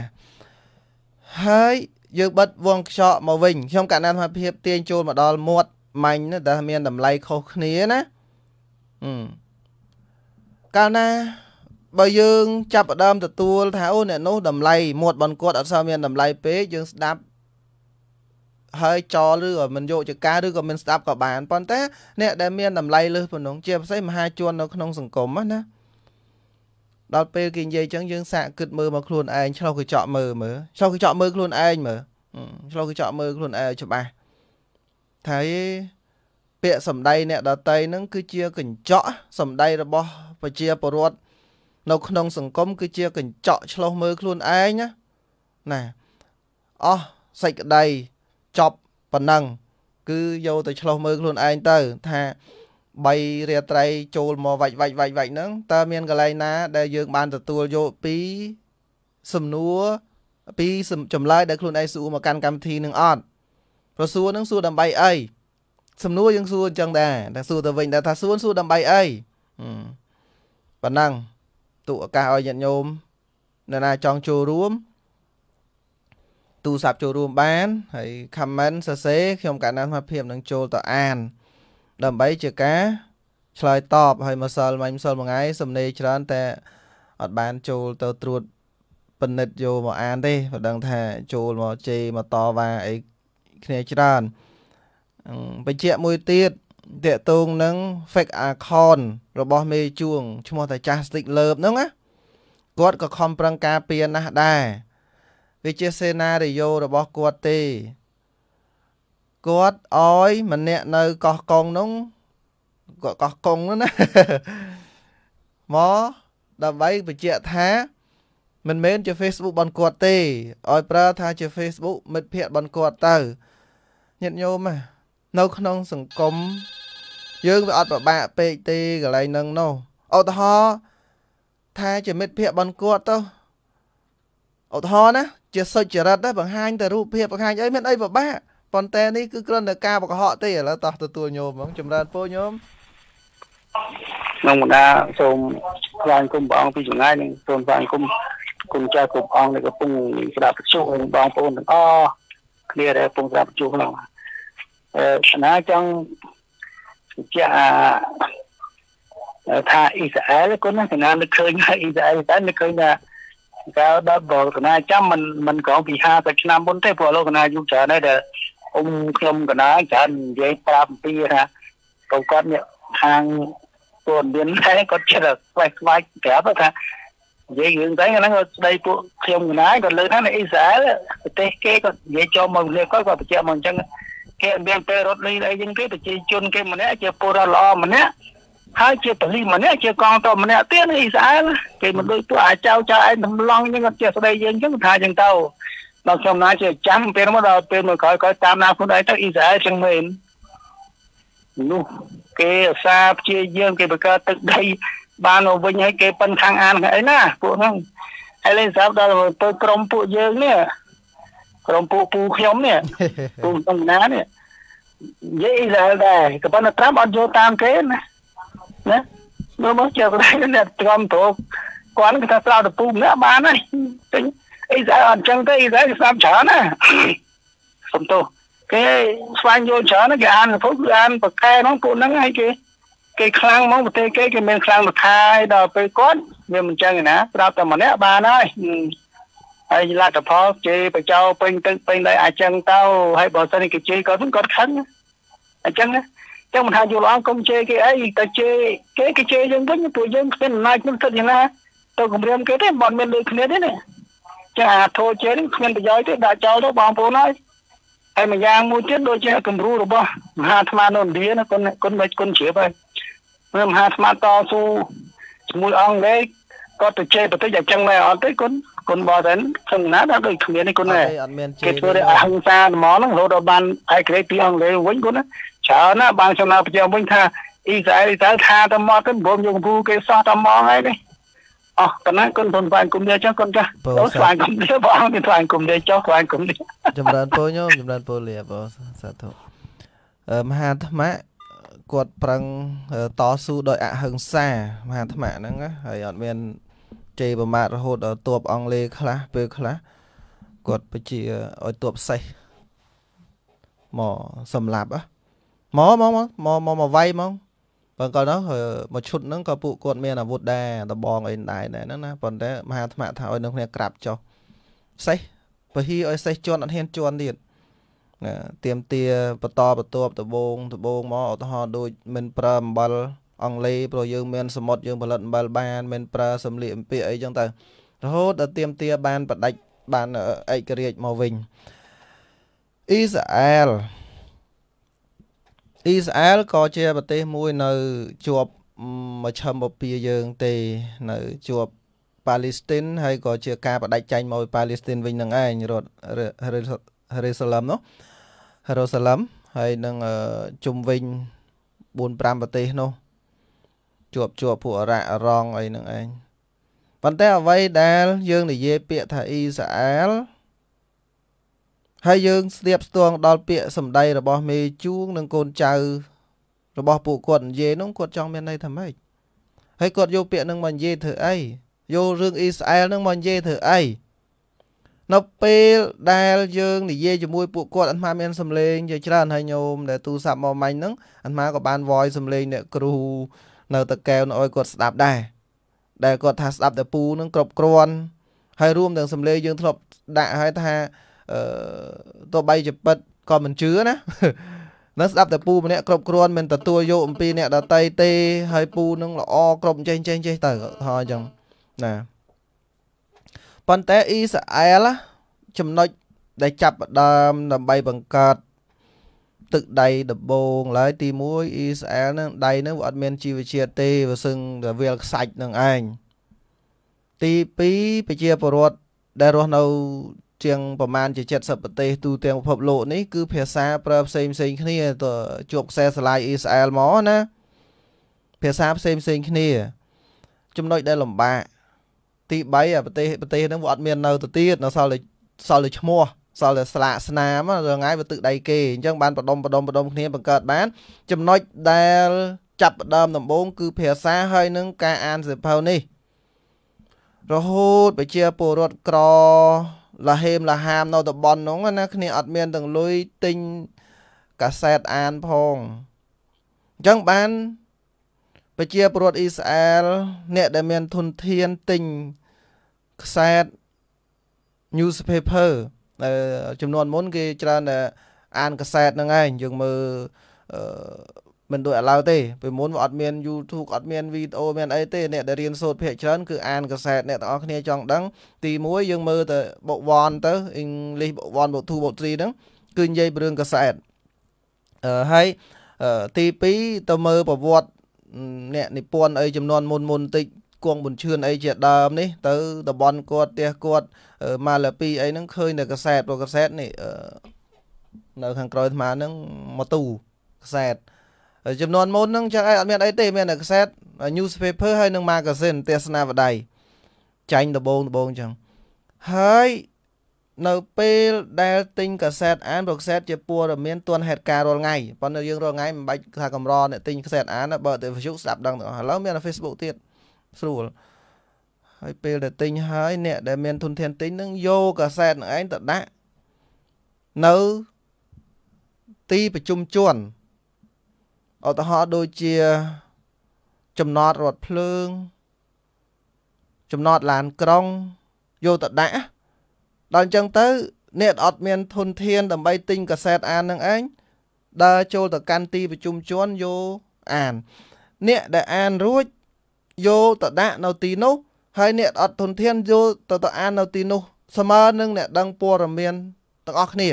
Speaker 2: ហើយយើងបិទវងខ្យល់មកវិញខ្ញុំកណ្ដាលភាព ទាញចូលមកដល់មាត់ម៉ាញ់ដែលមានតម្លៃខុសគ្នាណាអឺកាលណាបើយើងចាប់ផ្ដើមទទួលថាអូអ្នកនោះតម្លៃមាត់បនគាត់អត់សូវមានតម្លៃពេកយើងស្ដាប់ហើយចោលឬក៏មិនយកចកាឬក៏មិនស្ដាប់ក៏បានប៉ុន្តែអ្នកដែលមានតម្លៃលើសប៉ុណ្ណឹងជាពិសេសមហាជននៅក្នុងសង្គមណាដល់ពេលគេនិយាយចឹងយើងសាកគិតមើលមកខ្លួនឯងឆ្លោះកញ្ចក់មើលមើលឆ្លោះកញ្ចក់មើលខ្លួនឯងមើលឆ្លោះកញ្ចក់មើលខ្លួនឯងច្បាស់ថាឯងពាក្យសម្ដីអ្នកដតីហ្នឹងគឺជា កញ្ចក់សម្ដីរបស់ប្រជាពលរដ្ឋនៅក្នុងសង្គមគឺជា កញ្ចក់ឆ្លោះមើលខ្លួនឯងណាណាអស់សេចក្តីចប់ប៉ុណ្ណឹងគឺយកទៅឆ្លោះមើលខ្លួនឯងទៅ ថា3រាត្រី ចូលមកវាច់វាច់វាច់វាច់ហ្នឹងតើមានកន្លែងណាដែលយើងបានទទួលយកពីសំណួរពីចម្លើយដែលខ្លួនឯងសួរមកកាន់កម្មវិធីនឹងអត់ប្រសួរនឹងសួរដើម្បីអីសំណួរយើងសួរអញ្ចឹងដែរតែសួរទៅវិញដែរថាសួរសួរដើម្បីអីប៉ណ្ណឹងទូឱកាសឲ្យញាតិញោមអ្នកណាចង់ចូលរួមទូរស័ព្ទចូលរួមបានហើយ comment សរសេរខ្ញុំកណ្ដាលសមាភាពនឹងចូលទៅអាន ដើម្បីជាការឆ្លើយតបហើយម្សិលមិញម្សិលមួយថ្ងៃសំណេរច្រើនតែអត់បានចូលទៅត្រួតពិនិត្យយកមកអានទេមិនដឹងថាចូលមកជេរមកតវ៉ាអីគ្នាច្រើនបញ្ជាក់មួយទៀតតកតងនឹង fake account របស់មេជួងឈ្មោះតែចាស់ stick love ហ្នឹងណាគាត់ក៏ខំប្រឹងការពារណាស់ដែរវាជាសេណារីយ៉ូរបស់គាត់ទេគាត់ឲ្យម្នាក់នៅកោះកុងនោះគាត់កោះកុងនោះណាមកដើម្បីបញ្ជាក់ថា មិនមែនជា Facebook របស់គាត់ទេឲ្យប្រើថាជា Facebook មិត្តភ័ក្តិរបស់គាត់ទៅញាតិញោមនៅក្នុងសង្គមយើងវាអត់ប្របាកពេកទេកន្លែងហ្នឹងនោះឧទាហរណ៍ថាជាមិត្តភ័ក្តិរបស់គាត់ទៅឧទាហរណ៍ណាជាសុចរិតដែរបង្ហាញតែរូបភាពបង្ហាញអីមានអីពិបាកប៉ុន្តែនេះគឺគ្រាន់តែការបកហកទេឥឡូវតោះទទួលញោមហ្មងចម្រើនពរញោម
Speaker 3: ក្នុងបណ្ដាសូមថ្លែងគុំព្រះអង្គពីចម្ងាយនិងសូមថ្លែងគុំគុំចាស់គ្រប់អង្គដែលកំពុងស្ដាប់ប្រជុំបងប្អូនទាំងអស់គ្នាដែលកំពុងស្ដាប់ប្រជុំនោះអឺស្នាចង់ជាថាអ៊ីស្រាអែលគាត់ណាស់ស្នានឹកឃើញអ៊ីស្រាអែលតែនឹកឃើញថាកាលដល់ប្រកណាចាំមិនមិនក្រោមពី50ឆ្នាំមុនទេព្រោះលោកកណាយុច្រើនហើយដែលអ៊ំខ្ញុំកណាច្រើននិយាយប្រាប់អំពីថាពួកគាត់នេះខាងពលមានតែគាត់ចិត្តខ្វែងខ្វាយប្រាប់ថានិយាយរឿងទៅហ្នឹងគាត់ស្ដីពួកខ្ញុំកណាគាត់លើថានៅអ៊ីស្រាអែលប្រទេសគេគាត់និយាយចូលមកលើគាត់គាត់បញ្ជាក់មកអញ្ចឹងគេអត់មានពេលរត់លុយអីចឹងទេប្រជាជនគេម្នាក់ជាពលរដ្ឋល្អម្នាក់ហើយជាប៉ូលីសម្នាក់ជាកងទ័ពម្នាក់ទៀតអ៊ីស្រាអែលគេមិនដូចពួកអាចៅចៅឯងតម្លង់ហ្នឹងអត់ចេះស្ដីយើងចឹងថាចឹងទៅដល់ខ្ញុំណាជាចាំពេលមកដល់ពេលមកក្រោយក្រោយតាមណាខ្លួនឯងទៅអ៊ីស្រាអែលចឹងមែននោះគេអាសាព្យាយាមគេបង្កើតទឹកដី បានមកវិញហើយគេប៉ិនខាងអានអីណាពួកហ្នឹងហើយលេងសាប់ដល់ទៅក្រុមពួកយើងនេះក្រុមពួកពូខ្ញុំនេះពូខ្ញុំណានេះនិយាយអ៊ីស្រាអែលដែរក៏ប៉ុន្តែត្រាប់អត់យកតាមគេណាណាមើលមកចៅដៃអ្នកទ្រាំទ្រគាត់គេថាស្រោតពូម្នាក់បានហើយពេញអ៊ីស្រាអែលអញ្ចឹងទៅអ៊ីស្រាអែលគេស្ដាប់ច្រើនណាសំទោសគេស្វែងយល់ច្រើនគេអានសភុគឺអានប្រកែហ្នឹងពួកហ្នឹងហើយគេគេខ្លាំងហ្មងប្រទេសគេគេ មានខ្លាំងមកថាយដល់ពេលគាត់មានមិនចឹងណាប្រាប់តែម្នាក់បានហើយហើយលទ្ធផលជេរបចោពេញទឹកពេញដែរអញ្ចឹងទៅហើយបើសិនគេជេរគាត់វិញគាត់ខឹងអញ្ចឹងណាចឹងមិនថាយល់អស់កុំជេរគេអីតែជេរគេគេជេរយើងវិញពួកយើងគ្មានអំណាចមិនគិតយ៉ាងណាទៅគម្រាមគេទេមិនមានលើគ្នាទេណាចាធោជេរនេះគ្មានប្រយោជន៍ទេដាក់ចោលទៅបងប្អូនហើយហើយម្យ៉ាងមួយទៀតដូចជាគំរូរបស់មហាអាត្មានៅឥណ្ឌាណាគុណគុណមិនគុណជ្រាបហើយមើលមហាអាត្មាតស៊ូជាមួយអង់គ្លេសក៏ទៅជេរប្រទេសយ៉ាងចឹងដែរអត់ទេគុណគុណបើតែខ្ញុំណាដល់ដូចគ្មាននេះគុណដែរ
Speaker 2: គេធ្វើដោយអហិ
Speaker 3: ង្សាហ្មងហ្នឹងរហូតដល់បានឯករាជ្យពីអង់គ្លេសវិញគុណណាច្រើនណាបានចំណៅប្រជុំវិញថាអ៊ីស្រាអែលអ៊ីស្រាអែលថាតែមកទៅព្រមយកគូគេសោះតែមកហើយនេះអស់ប៉ុណ្ណាគុណបងស្វាយគុំនេះចុះគុណចាស់អូស្វាយគុំនេះបងស្វាយគុំនេះចុះស្វាយគុំនេះ
Speaker 2: ចម្រើនពរញោមចម្រើនពរលាបងសាធុអឺមហាថ្មៈគាត់ប្រឹងតស៊ូដោយអហិង្សាមហាថ្មៈហ្នឹងហើយអត់មានជេរប្រមាថរហូតដល់ទួបអង់គ្លេសខ្លះពេលខ្លះគាត់បជាឲ្យទួបសេះមកសម្លាប់ហ៎មកមកមកមកមកមកវាយមកបើក៏នោះមកឈុតហ្នឹងក៏ពួកគាត់មានអាវុធដែរដបងអីដែរដែរហ្នឹងណាប៉ុន្តែមហាថ្មថាឲ្យនឹងគ្នាក្រាបចុះសេះពហិឲ្យសេះជន់អត់ហ៊ានជន់ទៀតណាទៀមទាបន្តបន្ទាប់ដបងដបងមកឧទាហរណ៍ដូចមិនប្រើអំបិលអង់គ្លេសព្រោះយើងមានសមុទ្រយើងផលិតអំបិលបានមិនប្រើសម្លៀកបំពាក់អីចឹងទៅរហូតដល់ទៀមទា បានបដិច្ចបានឯករាជ្យមកវិញអ៊ីស្រាអែលអ៊ីស្រាអែលក៏ជាប្រទេសមួយនៅជាប់មជ្ឈមបពាយើងទេ នៅជាប់ប៉ាឡេស្ទីនហើយក៏ជាការបដិចាញ់មកប៉ាឡេស្ទីនវិញនឹងឯងរដ្ឋហេរូសាឡឹមនោះហេរូសាឡឹមហើយនឹងជុំវិញ4 5ប្រទេសនោះ ជាប់ជាប់ពួកអរ៉ាអរ៉ង់អីនឹងឯងប៉ុន្តែអ្វីដែលយើង និយាយពាក្យថាអ៊ីស្រាអែលហើយយើងស្ទាបស្ទងដល់ពាក្យសម្ដីរបស់មេជួងនិងកូនចៅរបស់ពួកគាត់និយាយនោះគាត់ចង់មានន័យថាម៉េចហើយគាត់យកពាក្យនឹងមកនិយាយធ្វើអីយករឿងអ៊ីស្រាអែលនឹងមកនិយាយធ្វើអីនៅពេលដែលយើងនិយាយជាមួយពួកគាត់អាត្មាមានសម្លេងជាច្រើនហើយញោមដែលទូរស័ព្ទមកមាញ់ហ្នឹងអាត្មាក៏បាន voice សម្លេងអ្នកគ្រូ នៅតកែវនៅឲ្យគាត់ស្ដាប់ដែរដែលគាត់ថាស្ដាប់តែពូនឹងគ្រប់គ្រាន់ហើយរួមទាំងសម្លេងយើងធ្លាប់ដាក់ឲ្យថាអឺទោះបីជាប៉ិតក៏មិនជឿណានឹងស្ដាប់តែពូម្នាក់គ្រប់គ្រាន់មិនទទួលយកអំពីអ្នកដតីទេហើយពូនឹងល្អគ្រប់ចេះចេះចេះទៅហើយអញ្ចឹងណាប៉ុន្តែអ៊ីសរ៉ែលចំណុចដែលចាប់ដើមដើម្បីបង្កើតទឹកដៃដំបងឡើយ ទី1អ៊ីសរ៉ែលនឹងដៃនឹងវាអត់មានជីវជាតិទេវាសឹងតែវាលខ្សាច់នឹងឯងទី2ប្រជាពលរដ្ឋដែលរស់នៅជាងប្រមាណជា70ប្រទេសទូទាំងពិភពលោកនេះគឺភាសាប្រើផ្សេងផ្សេងគ្នាទៅជួបខ្សែស្រឡាយអ៊ីស្រាអែលមកណាភាសាផ្សេងផ្សេងគ្នា ចំណុចដែលលំបាកទី3អាប្រទេសប្រទេសហ្នឹងវាអត់មាននៅទៅទៀតនៅសល់តែសល់តែឈ្មោះសល់តែស្លាកស្នាមរងាយវាទឹកដៃគេអញ្ចឹងបានបដុំបដុំបដុំគ្នាបង្កើតបាន ចំណុចដែល ចាប់ផ្ដើមដំបូងគឺ ភាសាហើយនឹងការអានសិភៅនេះរហូតប្រជាពលរដ្ឋក្រលាហេមលាហាមនៅតំបន់ហ្នឹងណាគ្នាអត់មានទាំងលុយទិញកាសែតអានផងអញ្ចឹងបានប្រជាពលរដ្ឋអ៊ីស្រាអែលអ្នកដែលមានធនធានទិញខ្សែត newspaper ចំនួនមុនគេច្រើនតែអានកាសែតហ្នឹងឯងយើងមើលមិនដូចឥឡូវទេពេលមុនវាអត់មាន YouTube អត់មានវីដេអូមានអីទេអ្នកដែលរៀនសូត្រភាគច្រើនគឺអានកសែតអ្នកទាំងអស់គ្នាចង់ដឹង ទី1យើងមើលទៅបុកវ៉ាន់ទៅ English បុកវ៉ាន់បុក2បុក3ហ្នឹងគឺនិយាយរឿងកសែតអឺហើយទី2ទៅមើលប្រវត្តិអ្នកនិពន្ធអីចំនួនមុនមុនតិចគង់ប៊ុនឈឿនអីជាដើមនេះ ទៅតំបន់ គាត់ផ្ទះគាត់ម៉ាឡាពីអីហ្នឹងឃើញនៅកសែតព្រោះកសែតនេះនៅខាងក្រោយអាត្មាហ្នឹងម៉ូតូកសែតអឺចំនួនមុនហ្នឹងចឹងឯងអត់មានអីទេមានតែខ្សែត newspaper ហើយនិង magazine ទស្សនាវដ្ដីចាញ់ដបងដបងចឹងហើយនៅពេលដែលទិញកាសែតអានព្រោះកាសែតជាព័ត៌មានទាន់ហេតុការណ៍រាល់ថ្ងៃប៉ុន្តែយើងរាល់ថ្ងៃមិនបាច់ថាកម្រអ្នកទិញកាសែតអានបើទៅ Facebook ស្ដាប់ដឹងទាំងអស់ឥឡូវមាន Facebook ទៀតស្រួលហើយពេលដែលទិញហើយ អ្នកដែលមានធនធានទិញនឹងយកកាសែតនឹងឯងទៅដាក់នៅទីប្រជុំជនឧទាហរណ៍ដូចជា ចំណតរថភ្លើង ចំណតឡានក្រុងយកទៅដាក់ដល់អញ្ចឹងទៅ អ្នកអត់មានធនធានដើម្បីទិញកាសែតអាននឹងឯងដើរចូលទៅកាន់ទីប្រជុំជនយកអានអ្នកដែលអានរួចយកទៅដាក់នៅទីនោះ ហើយអ្នកអត់ធនធានយកទៅទៅអាននៅទីនោះ ស្មើនឹងអ្នកដឹងព័ត៌មានទាំងអស់គ្នា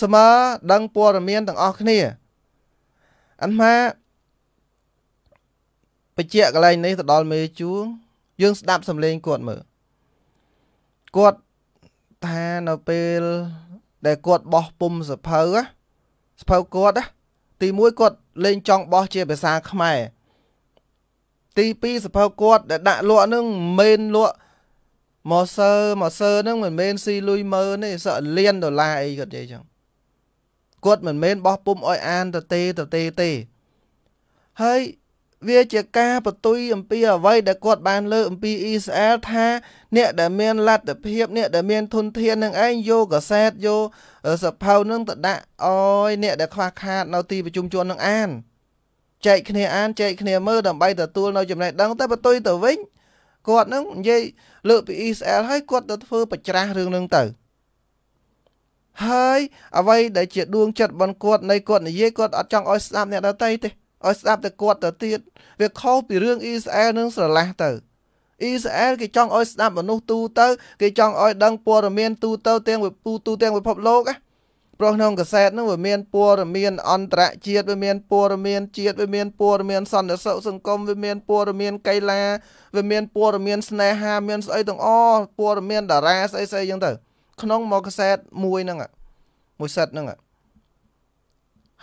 Speaker 2: ស្មើដឹងព័ត៌មានទាំងអស់គ្នាអន្មាបច្ចៈកន្លែងនេះទៅដល់មេជួង យើង ស្ដាប់សំឡេងគាត់មើលគាត់ថានៅពេល ដែលគាត់បោះពុំសភៅសភៅគាត់ទី1គាត់លេងចង់បោះជាភាសាខ្មែរទី2សភៅគាត់ដែលដាក់លក់នឹងមិនលក់ម៉ូសឺម៉ូសឺនឹងមិនមែនស៊ីលុយមើលទេសក់លានដុល្លារអីគាត់និយាយចឹងគាត់មិនមែនបោះពុំអោយអានទៅទេទៅទេទេហើយវាជាការបន្ទុយអំពីអ្វីដែលគាត់បាន លើអំពីអ៊ីស្រាអែលថាអ្នកដែលមានលទ្ធភាពអ្នកដែលមានធនធាននឹងឯងយកកសែតយកសភៅនឹងទៅដាក់អោយអ្នកដែលខ្វះខាត នៅ ទីប្រជុំជននឹងអានចែកគ្នាអានចែកគ្នាមើលដើម្បីទទួលនៅចំណេះដឹងតែបន្ទុយទៅវិញគាត់នឹងនិយាយលើពីអ៊ីស្រាអែលហើយគាត់ទៅធ្វើប្រច្រាស់រឿងនឹងទៅហើយអ្វី ដែលជាដួងចិត្តរបស់គាត់នៃគាត់និយាយគាត់អត់ចង់ឲ្យស្ដាប់អ្នកដទៃទេឲ្យស្ដាប់តែគាត់ទៅទៀតវាខុសពីរឿងអ៊ីស្រាអែលនឹងស្រឡះទៅអ៊ីស្រាអែលគេចង់ឲ្យស្ដាប់មនុស្សទូទៅគេចង់ឲ្យដឹងព័ត៌មានទូទៅទាំងវិភពទូទាំងពិភពលោកណាព្រោះក្នុងកាសែតនឹងវាមានព័ត៌មានអន្តរជាតិវាមានព័ត៌មានជាតិវាមានព័ត៌មានសន្តិសុខសង្គមវាមានព័ត៌មានកីឡាវាមានព័ត៌មានស្នេហាមានស្អីទាំងអស់ព័ត៌មានតារាស្អីស្អីចឹងទៅក្នុងមកកាសែតមួយហ្នឹងមួយសិតហ្នឹង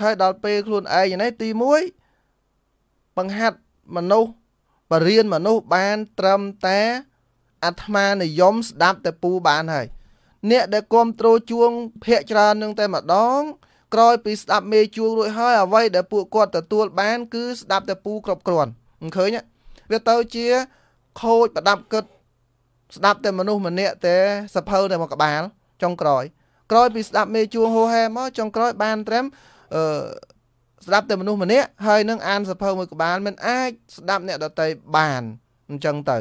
Speaker 2: ហើយដល់ពេលខ្លួនឯងនេះទី1បង្ហាត់មនុស្សបរៀនមនុស្សបានត្រឹមតែអាត្មានិយមស្ដាប់តែពូបានហើយ អ្នកដែលគ្រប់គ្រងជួងភាកច្រើននឹង តែម្ដងក្រោយពីស្ដាប់មេជួងរួចហើយអ្វីដែលពួកគាត់ទទួល បាន គឺស្ដាប់តែពូគ្រប់គ្រាន់មិនឃើញទេវាទៅជា ខូចប្រដាប់កឹតស្ដាប់តែមនុស្សម្នាក់ទេសភៅតែមកក្បាលចុងក្រោយក្រោយពីស្ដាប់មេជួងហូហែមកចុងក្រោយបានត្រឹមអឺស្ដាប់តែមនុស្សម្នាក់ហើយនឹងអានសភៅមួយក្បាលមិនអាចស្ដាប់អ្នកដតីបានអញ្ចឹងទៅ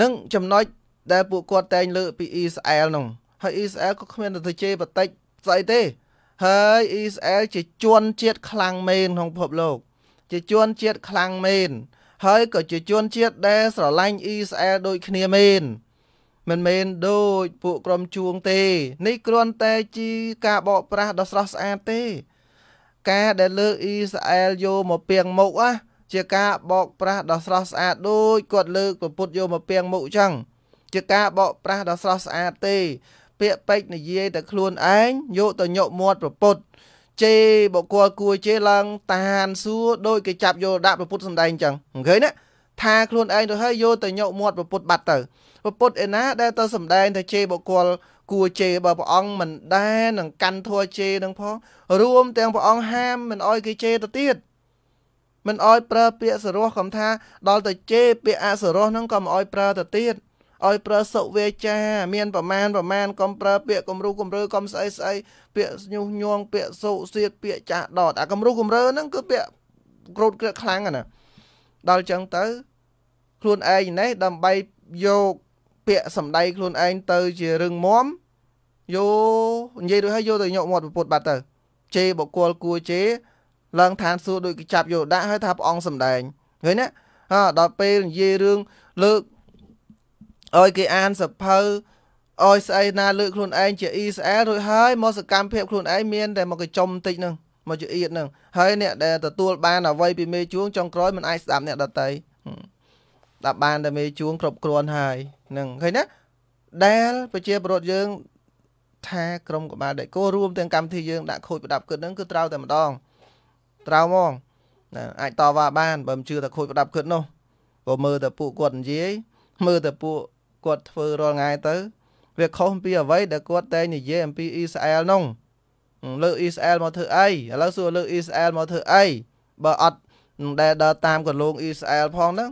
Speaker 2: នឹងចំណុចដែលពួកគាត់តែងលើកពីអ៊ីស្រាអែលនោះហើយអ៊ីស្រាអែលក៏គ្មានទៅជេរបតិចស្អីទេហើយអ៊ីស្រាអែលជាជនជាតិខ្លាំងមែនក្នុងពិភពលោក ជាជនជាតិខ្លាំងមែនហើយក៏ជាជនជាតិដែលស្រឡាញ់អ៊ីស្រាអែលដូចគ្នាមែនមិនមែនដូចពួកក្រុមជួងទេ នេះគ្រាន់តែជាការបកប្រាស់ដ៏ស្រស់ស្អាតទេ ការដែលលើអ៊ីស្រាអែលយកមកពីងមុខណាជាការបកប្រាស់ដ៏ស្រស់ស្អាតដូចគាត់លើកពពុទ្ធយកមកពីងមុខចឹងជាការបកប្រាស់ដ៏ស្រស់ស្អាតទេ ពាក្យពេចនិយាយតែខ្លួនឯងយកទៅញក់មាត់ប្រពុទ្ធជេរបកគលគួយជេរឡើងតាហានសួរដោយគេចាប់យកដាក់ប្រពុតសំដែងអញ្ចឹងឃើញណាថាខ្លួនឯងទៅហើយយកទៅញោកមាត់ប្រពុតបាត់ទៅប្រពុតឯណាដែលទៅសំដែងទៅជេរបកគលគួជេរបើព្រះអង្គមិនដែរនឹងកាន់ធัวជេរនឹងផងរួមទាំងព្រះអង្គហាមមិនអោយគេជេរទៅទៀតមិនអោយប្រើពាក្យសរោះកំថាដល់ទៅជេរពាក្យអសរោះហ្នឹងក៏មិនអោយប្រើទៅទៀតឲ្យប្រើសុវាចា មានប្រមាណប្រមាណកុំប្រើពាក្យគំរូគំរើកុំស្អីស្អីពាក្យញុះញង់ពាក្យសុសៀតពាក្យចាស់ដតអាគំរូគំរើហ្នឹងគឺពាក្យក្រោតក្រឹកខ្លាំងណាដល់ចឹងទៅខ្លួនឯងនេះដើម្បីយកពាក្យសម្ដីខ្លួនឯងទៅជារឿងមមយោនិយាយរួចហើយយកទៅញោមមាត់ពុទ្ធបាត់ទៅជេបុគ្គលគួជេឡើងឋានសួគ៌ដូចគេចាប់យកដាក់ហើយថាព្រះអង្គសម្ដែងឃើញណាដល់ពេលនិយាយរឿងលើកឲ្យគេអានសភៅឲ្យស្អីណាលើកខ្លួនឯងជាអ៊ីសរ៉ាអែលរួចហើយមកសកម្មភាពខ្លួនឯងមានតែមកកចំតិចហ្នឹងមកជាអៀតហ្នឹងហើយអ្នកដែលទទួលបានអ្វីពីមេជួងចុងក្រោយមិនអាចស្ដាប់អ្នកដតីស្ដាប់បានតែមេជួងគ្រប់គ្រាន់ហើយហ្នឹងឃើញណាដែលប្រជាពលរដ្ឋយើងថាក្រុមកបាលដេកគោរួមទាំងកម្មវិធីយើងដាក់ខូចប្រដាប់គិតហ្នឹងគឺត្រូវតែម្ដងត្រូវហ្មងណាអាចតវ៉ាបាន បើមិនជឿតែខូចប្រដាប់គិតនោះព្រោះមើលតែពួកគាត់និយាយមើលតែពួកគាត់ធ្វើរាល់ថ្ងៃទៅ វាខុសអំពីអ្វីដែលគាត់តែនិយាយអំពីអ៊ីស្រាអែលនោះលើអ៊ីស្រាអែលមកធ្វើអីឥឡូវសួរលើអ៊ីស្រាអែលមកធ្វើអីបើអត់ដែលដើរតាមកលងអ៊ីស្រាអែលផងហ្នឹង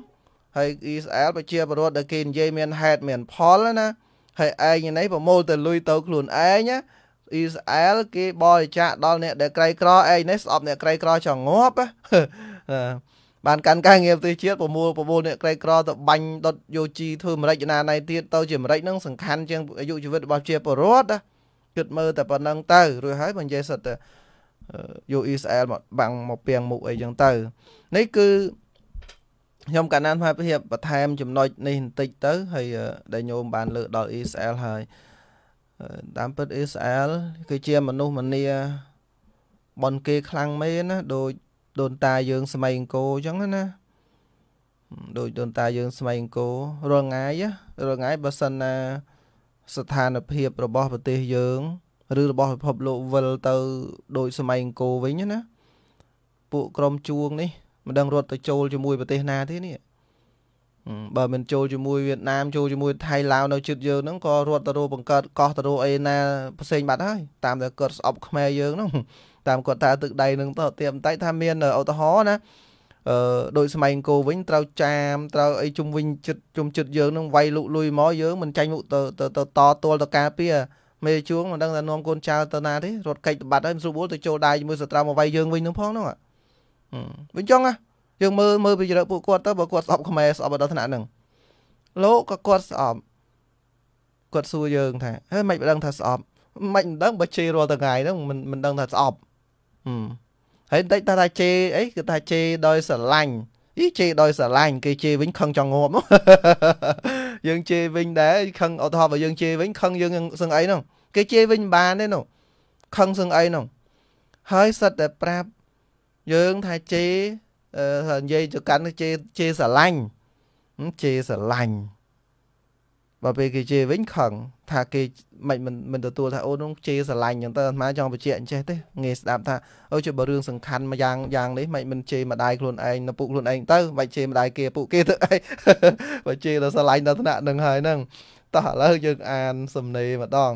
Speaker 2: ហើយអ៊ីស្រាអែលប្រជាពលរដ្ឋដែលគេនិយាយមានហេតុមានផលណាហើយឯងនេះប្រមូលទៅលុយទៅខ្លួនឯងណាអ៊ីស្រាអែលគេបរិច្ចាគដល់អ្នកដែលក្រីក្រឯងនេះស្អប់អ្នកក្រីក្រចង់ងាប់ណាបានកាន់ការងារប្រទេសជាតិប្រមូលប្រមូលអ្នកក្រីក្រទៅបាញ់ដុតយោជីធ្វើម្រេចណាណៃទៀតទៅជាម្រេចនឹងសង្ខាន់ជាងអាយុជីវិតរបស់ជាពលរដ្ឋគិតមើលតែប៉ុណ្្នឹងទៅរួចហើយបើនិយាយសិតទៅយកអ៊ីស្រាអែលមកបាំងមកពីងមុខអីចឹងទៅ នេះគឺខ្ញុំកណ្ដាលផ្នែកភាពបន្ថែមចំណុចនេះបន្តិចទៅហើយដែលញោមបានលើកដល់អ៊ីស្រាអែលហើយតាមពិតអ៊ីស្រាអែលគឺជាមនុស្សម្នាបនគេខ្លាំងមែនណាដូចដូនតាយើងសម័យអង្គរអញ្ចឹងណាដោយដូនតាយើងសម័យអង្គររងាយរងាយបើសិនណាស្ថានភាពរបស់ប្រទេសយើងឬរបស់ពិភពលោកវិលទៅដោយសម័យអង្គរវិញណាពួកក្រុមជួងនេះមិនដឹងរត់ទៅចូលជាមួយប្រទេសណាទេនេះបើមិនចូលជាមួយវៀតណាមចូលជាមួយថៃឡាវនៅជិតយើងហ្នឹងក៏រត់ទៅរੋបង្កើតកោះទៅរੋអីណាផ្សេងបាត់ហើយតាមតែគាត់ស្អប់ខ្មែរយើងហ្នឹងតាមគាត់ថាទឹកដៃនឹងទៅទៀមតែថាមានឧទាហរណ៍ណាអឺដោយសម័យអង្គរវិញត្រូវចាមត្រូវអីជុំវិញចិត្តជុំចិត្តយើងនឹងវាយលុកលុយមកយើងមិនចាញ់មុខទៅទៅតទល់ទៅការពារមេជួងមិនដឹងថានាំកូនចៅទៅណាទេរត់កិច្ចបាត់ហើយមិនស្រួលទៅចូលដៃជាមួយសត្រូវមកវាយយើងវិញនឹងផងហ្នឹងវិញចឹងណាយើងមើលមើលពីចរិតពួកគាត់ទៅបើគាត់ស្អប់ខ្មែរស្អប់ដល់ថ្នាក់ហ្នឹងលោកក៏គាត់ស្អប់គាត់សួរយើងថាហេមិនដឹងថាស្អប់មិនដឹងបើជេររាល់ថ្ងៃហ្នឹងមិនមិនដឹងថាស្អប់ហើយតិចថាជេអីគឺថាជេដោយស្រឡាញ់អីជេដោយស្រឡាញ់គេជេវិញខឹងចង់ងាប់យើងជេវិញដែរខឹងអត់ថប់បើយើងជេវិញខឹងយើងសឹងអីនោះគេជេវិញមិនបានទេនោះខឹងសឹងអីនោះហើយសិតតែប្រាប់យើងថាជេនិយាយទៅកាន់ជេជេស្រឡាញ់ជេស្រឡាញ់បើពេលគេជេរវិញខឹងថាគេមិនមិនទទួលថាអូននោះជេរស្រឡាញ់អញ្ចឹងទៅអាត្មាចង់បញ្ជាក់អញ្ចេះទេងាយស្ដាប់ថាអូជិះបើរឿងសំខាន់មួយយ៉ាងយ៉ាងនេះមិនមិនជេរម្ដាយខ្លួនឯងឪពុកខ្លួនឯងទៅមិនជេរម្ដាយគេឪពុកគេទៅឯងបើជេរដល់ស្រឡាញ់ដល់ថ្នាក់នឹងហើយហ្នឹងតោះឥឡូវយើងអាន សំណេរម្ដង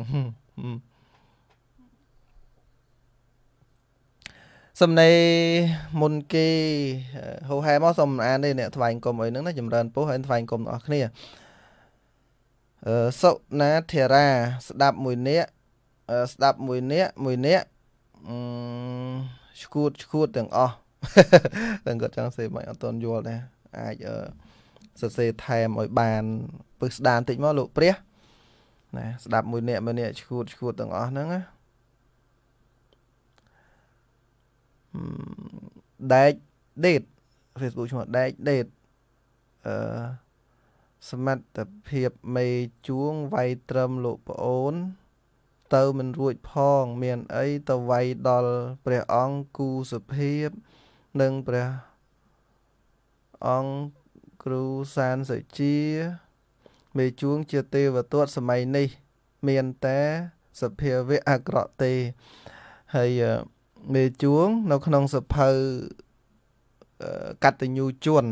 Speaker 2: សំណេរមុនគេហូហែមកសុំអាននេះអ្នកថ្វាយគុំអីហ្នឹងណាចម្រើនពុះហើយថ្វាយគុំទាំងអស់គ្នាសុណាធារាស្ដាប់មួយនាក់ស្ដាប់មួយនាក់មួយនាក់ឈួតឈួតទាំងអស់ទាំងគាត់ចង់សេមិនអត់តន់យល់ដែរអាចសរសេរថែមឲ្យបានពឹសស្ដានតិចមកលោក ព្រះណាស្ដាប់មួយនាក់មួយនាក់ឈួតឈួតទាំងអស់ហ្នឹងណាដែកដេត Facebook ឈ្មោះដែកដេតអឺសមត្ថភាពមេជួងវាយត្រឹមលោកប្អូន ទៅមិនរួចផង មានអីទៅវាយដល់ព្រះអង្គគូសុភាព និងព្រះអង្គគ្រូសានសុជាមេជួងជាទេវទត្តសម័យនេះ មានតែសភាវៈអាក្រក់ទេ ហើយមេជួងនៅក្នុងសភៅកតញ្ញូជន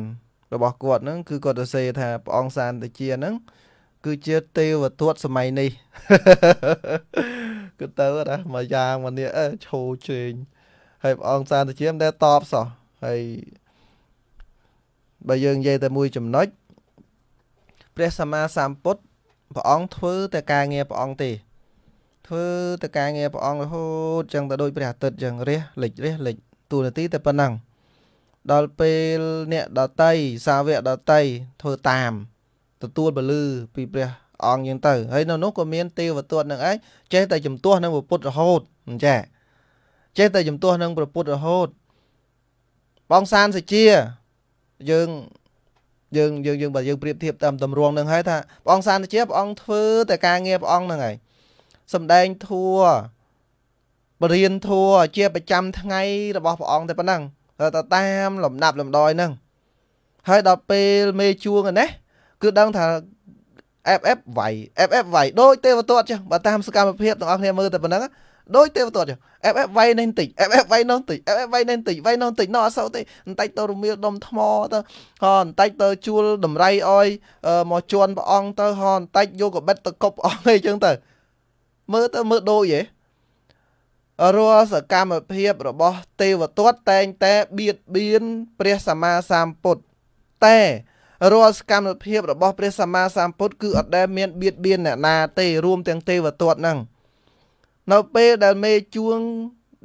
Speaker 2: របស់គាត់ហ្នឹងគឺគាត់សរសេរថាព្រះអង្គសានតជាហ្នឹងគឺជាទេវទូតសម័យនេះគឺទៅណាមួយយ៉ាងមួយនេះអើឈោជេងហើយព្រះអង្គសានតជាមិនដែលតបសោះហើយបើយើងនិយាយតែមួយចំណុចព្រះសម្មាសម្ពុទ្ធព្រះអង្គធ្វើតែការងារព្រះអង្គទេ ធ្វើតែការងារព្រះអង្គរហូតចឹងទៅដូចព្រះអាទិត្យចឹងរះលិចរះលិចទូនាទីតែប៉ុណ្ណឹងដល់ពេលអ្នកដតីសាវកដតីធ្វើតាម ទទួលបលឺពីព្រះអង្គយើងទៅហើយនៅនោះក៏មានទេវទត្តនឹងឯងចេះតែជំទាស់នឹងព្រះពុទ្ធរហូតមិនចាចេះតែជំទាស់នឹងព្រះពុទ្ធរហូត បងសានសេជាយើងយើងយើងយើងបើយើងប្រៀបធៀបតាមតម្រងនឹងហើយថាព្រះអង្គសានសេជាព្រះអង្គធ្វើតែការងារព្រះអង្គនឹងឯងសំដែងធัวបរៀនធัวជា ប្រចាំថ្ងៃរបស់ព្រះអង្គតែប៉ុណ្ណឹងទៅតាមលំដាប់លំដោយហ្នឹងហើយដល់ពេលមេជួងណាគឺដឹងថា FF វាយ FF វាយដូចទេវទត្តចុះបើតាមសកម្មភាពទាំងអស់គ្នាមើលតែប៉ុណ្ណឹងដូចទេវទត្តចុះ FF វាយនេះបន្តិច FF វាយនោះបន្តិច FF វាយនេះបន្តិចវាយនោះបន្តិចនោះអត់សូវទេបន្តិចទៅរមៀលដុំថ្មទៅហ៎បន្តិចទៅជួលតម្រៃអយមកជន់ព្រះអង្គទៅហ៎បន្តិចយកកបិតទៅកប់អង្គអីចឹងទៅមើលទៅមើលដូចហ៎រាល់សកម្មភាពរបស់ទេវទត្តតែងតែបៀតបៀនព្រះសម្មាសម្ពុទ្ធតែរាល់សកម្មភាពរបស់ព្រះសម្មាសម្ពុទ្ធគឺអត់ដែលមានបៀតបៀនអ្នកណាទេរួមទាំងទេវទត្តហ្នឹងនៅពេលដែលមេជួង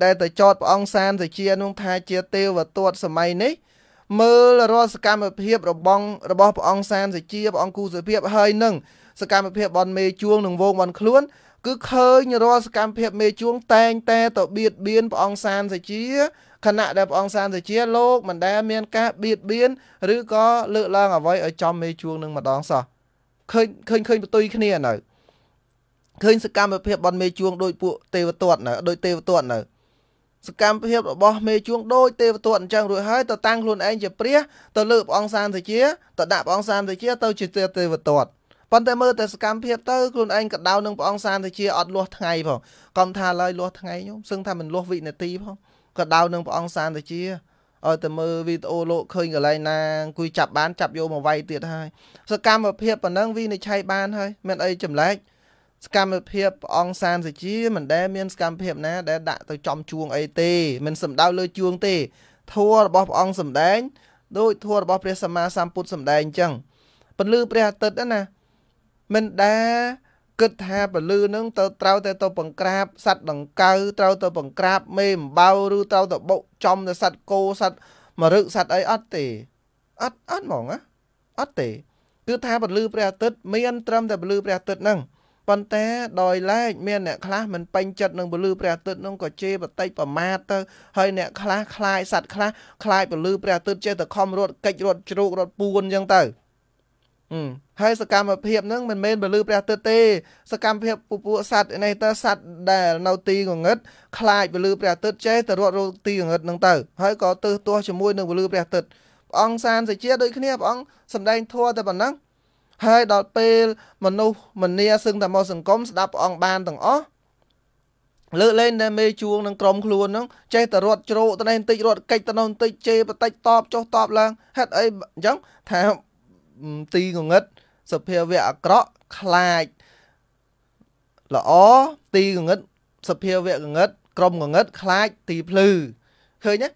Speaker 2: ដែលទៅចតព្រះអង្គសានសជានោះថាជាទេវទត្តសម័យនេះមើលរាល់សកម្មភាពរបស់របស់ព្រះអង្គសានសជាព្រះអង្គគូសុភាពហើយនឹងសកម្មភាពបនមេជួងនឹងវងបនខ្លួនគឺឃើញរាល់សកម្មភាពមេជួងតែងតែទៅបៀតបៀនព្រះអង្គសានសាជាខណៈដែលព្រះអង្គសានសាជាលោកមិនដែលមានការបៀតបៀនឬក៏លើកឡើងអ្វីឲ្យចំមេជួងនឹងម្ដងសោះឃើញឃើញឃើញបទុយគ្នានៅឃើញសកម្មភាពបនមេជួងដោយពួកទេវទត្តនៅដោយទេវទត្តនៅសកម្មភាពរបស់មេជួងដោយទេវទត្តអញ្ចឹងរួចហើយទៅតាំងខ្លួនឯងជាព្រះ ទៅលើព្រះអង្គសានសាជាទៅដាក់ព្រះអង្គសានសាជាទៅជាទេវទត្តប៉ុន្តែមើលតែសកម្មភាពទៅខ្លួនឯងក៏ដៅនឹងព្រះអង្គសានទៅជាអត់លាស់ថ្ងៃផងកំថាឡើយលាស់ថ្ងៃខ្ញុំសឹងថាមិនលាស់វិនាទីផងក៏ដៅនឹងព្រះអង្គសានទៅជាឲ្យតែមើលវីដេអូលោកឃើញកន្លែងណាអង្គុយចាប់បានចាប់យកមកវាយទៀតហើយសកម្មភាពប៉ុណ្ណឹងវិនិច្ឆ័យបានហើយមានអីចម្លែកសកម្មភាពព្រះអង្គសានសជាមិនដែលមានសកម្មភាពណាដែលដាក់ទៅចំជួងអីទេមិនសំដៅលើជួងទេធัวរបស់ព្រះអង្គសំដែងដោយធัวរបស់ព្រះសម្មាសម្ពុទ្ធសំដែងអញ្ចឹងពន្លឺព្រះអាទិត្យណាមិនដែរគិតថាពលឺនឹងទៅត្រូវតែទៅ បង្ក្រាបសัตว์ដង្កូវត្រូវទៅបង្ក្រាបមេអំបៅឬត្រូវទៅបុកចំទៅសัตว์គោសัตว์មរឹកសัตว์អីអត់ទេអត់អត់ហ្មងណាអត់ទេគឺថាពលឺព្រះអាទិត្យមានត្រឹមតែពលឺព្រះអាទិត្យហ្នឹងប៉ុន្តែដោយឡែកមានអ្នកខ្លះមិនពេញចិត្តនឹងពលឺព្រះអាទិត្យនឹងក៏ជេរបតិចប្រមាទទៅហើយអ្នកខ្លះខ្លាចសัตว์ខ្លះខ្លាចពលឺព្រះអាទិត្យចេះតែខំរត់កិច្ចរត់ជ្រូករត់ពួនអញ្ចឹងទៅហើយសកម្មភាពហ្នឹងមិនមែនបើលឺព្រះអាទិត្យទេ សកម្មភាពពពួកសัตว์នេះទៅសัตว์ដែលនៅទីងងឹតខ្លាចបើលឺព្រះអាទិត្យចេះទៅរត់រកទីងងឹតហ្នឹងទៅ ហើយក៏ទើសទាស់ជាមួយនឹងបើលឺព្រះអាទិត្យព្រះអង្គសានសេជាដូចគ្នាព្រះអង្គសម្ដែងធម៌តែប៉ុណ្ណឹងហើយដល់ពេលមនុស្សមនីសឹងតែមកសង្គមស្ដាប់ព្រះអង្គបានទាំងអស់លើកលែងតែមេជួងនឹងក្រុមខ្លួនហ្នឹងចេះតែរត់ជ្រោកទៅនេះបន្តិចរត់កិច្ចទៅនោះបន្តិចជេរបន្តិចតបចុះតបឡើងហេតុអីអញ្ចឹងថាទីងងឹតសភាវៈអាក្រក់ខ្លាចល្អទីងងឹតសភាវៈងងឹតក្រុមងងឹតខ្លាចទីភ្លឺឃើញទេ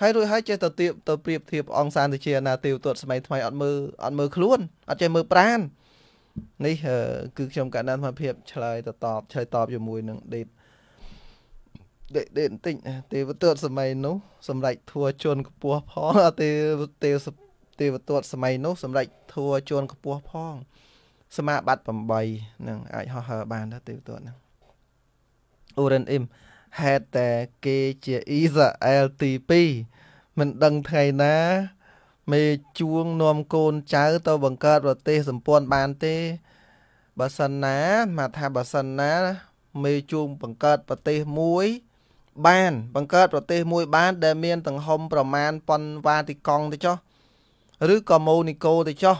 Speaker 2: ហើយរួចហើយចេះទៅទៀបទៅប្រៀបធៀបអង្គសានទៅជាអាណាទេវទត្តសម័យថ្មីអត់មើលអត់មើលខ្លួនអត់ចេះមើលប្រាននេះគឺខ្ញុំកណ្ដាលធម្មភាព ឆ្លើយទៅតបឆ្លើយតបជាមួយនឹងដេតដេតដេតបន្តិចទេវទត្តសម័យនោះ សម្ដេចធัวជន់ខ្ពស់ផងទេវទេវទេវទត្តសម័យនោះសម្ដេចធัวជួនខ្ពស់ផង សមាបត្តិ8នឹងអាចហោះហើរបានដែរទេវទត្តហ្នឹងអូរិនអ៊ីមហេតុតែគេជាអ៊ីសរ៉ាអែលទី2មិនដឹងថ្ងៃណាមេជួងនាំកូនចៅទៅបង្កើតប្រទេសសម្ព័ន្ធបានទេបើសិនណាមកថាបើសិនណាមេជួងបង្កើតប្រទេសមួយ បាន បង្កើតប្រទេសមួយបាន ដែលមានទាំងហុំប្រមាណប៉ុនវ៉ាទីកង់ទៅចុះឬក៏ម៉ូនីកូទៅចុះ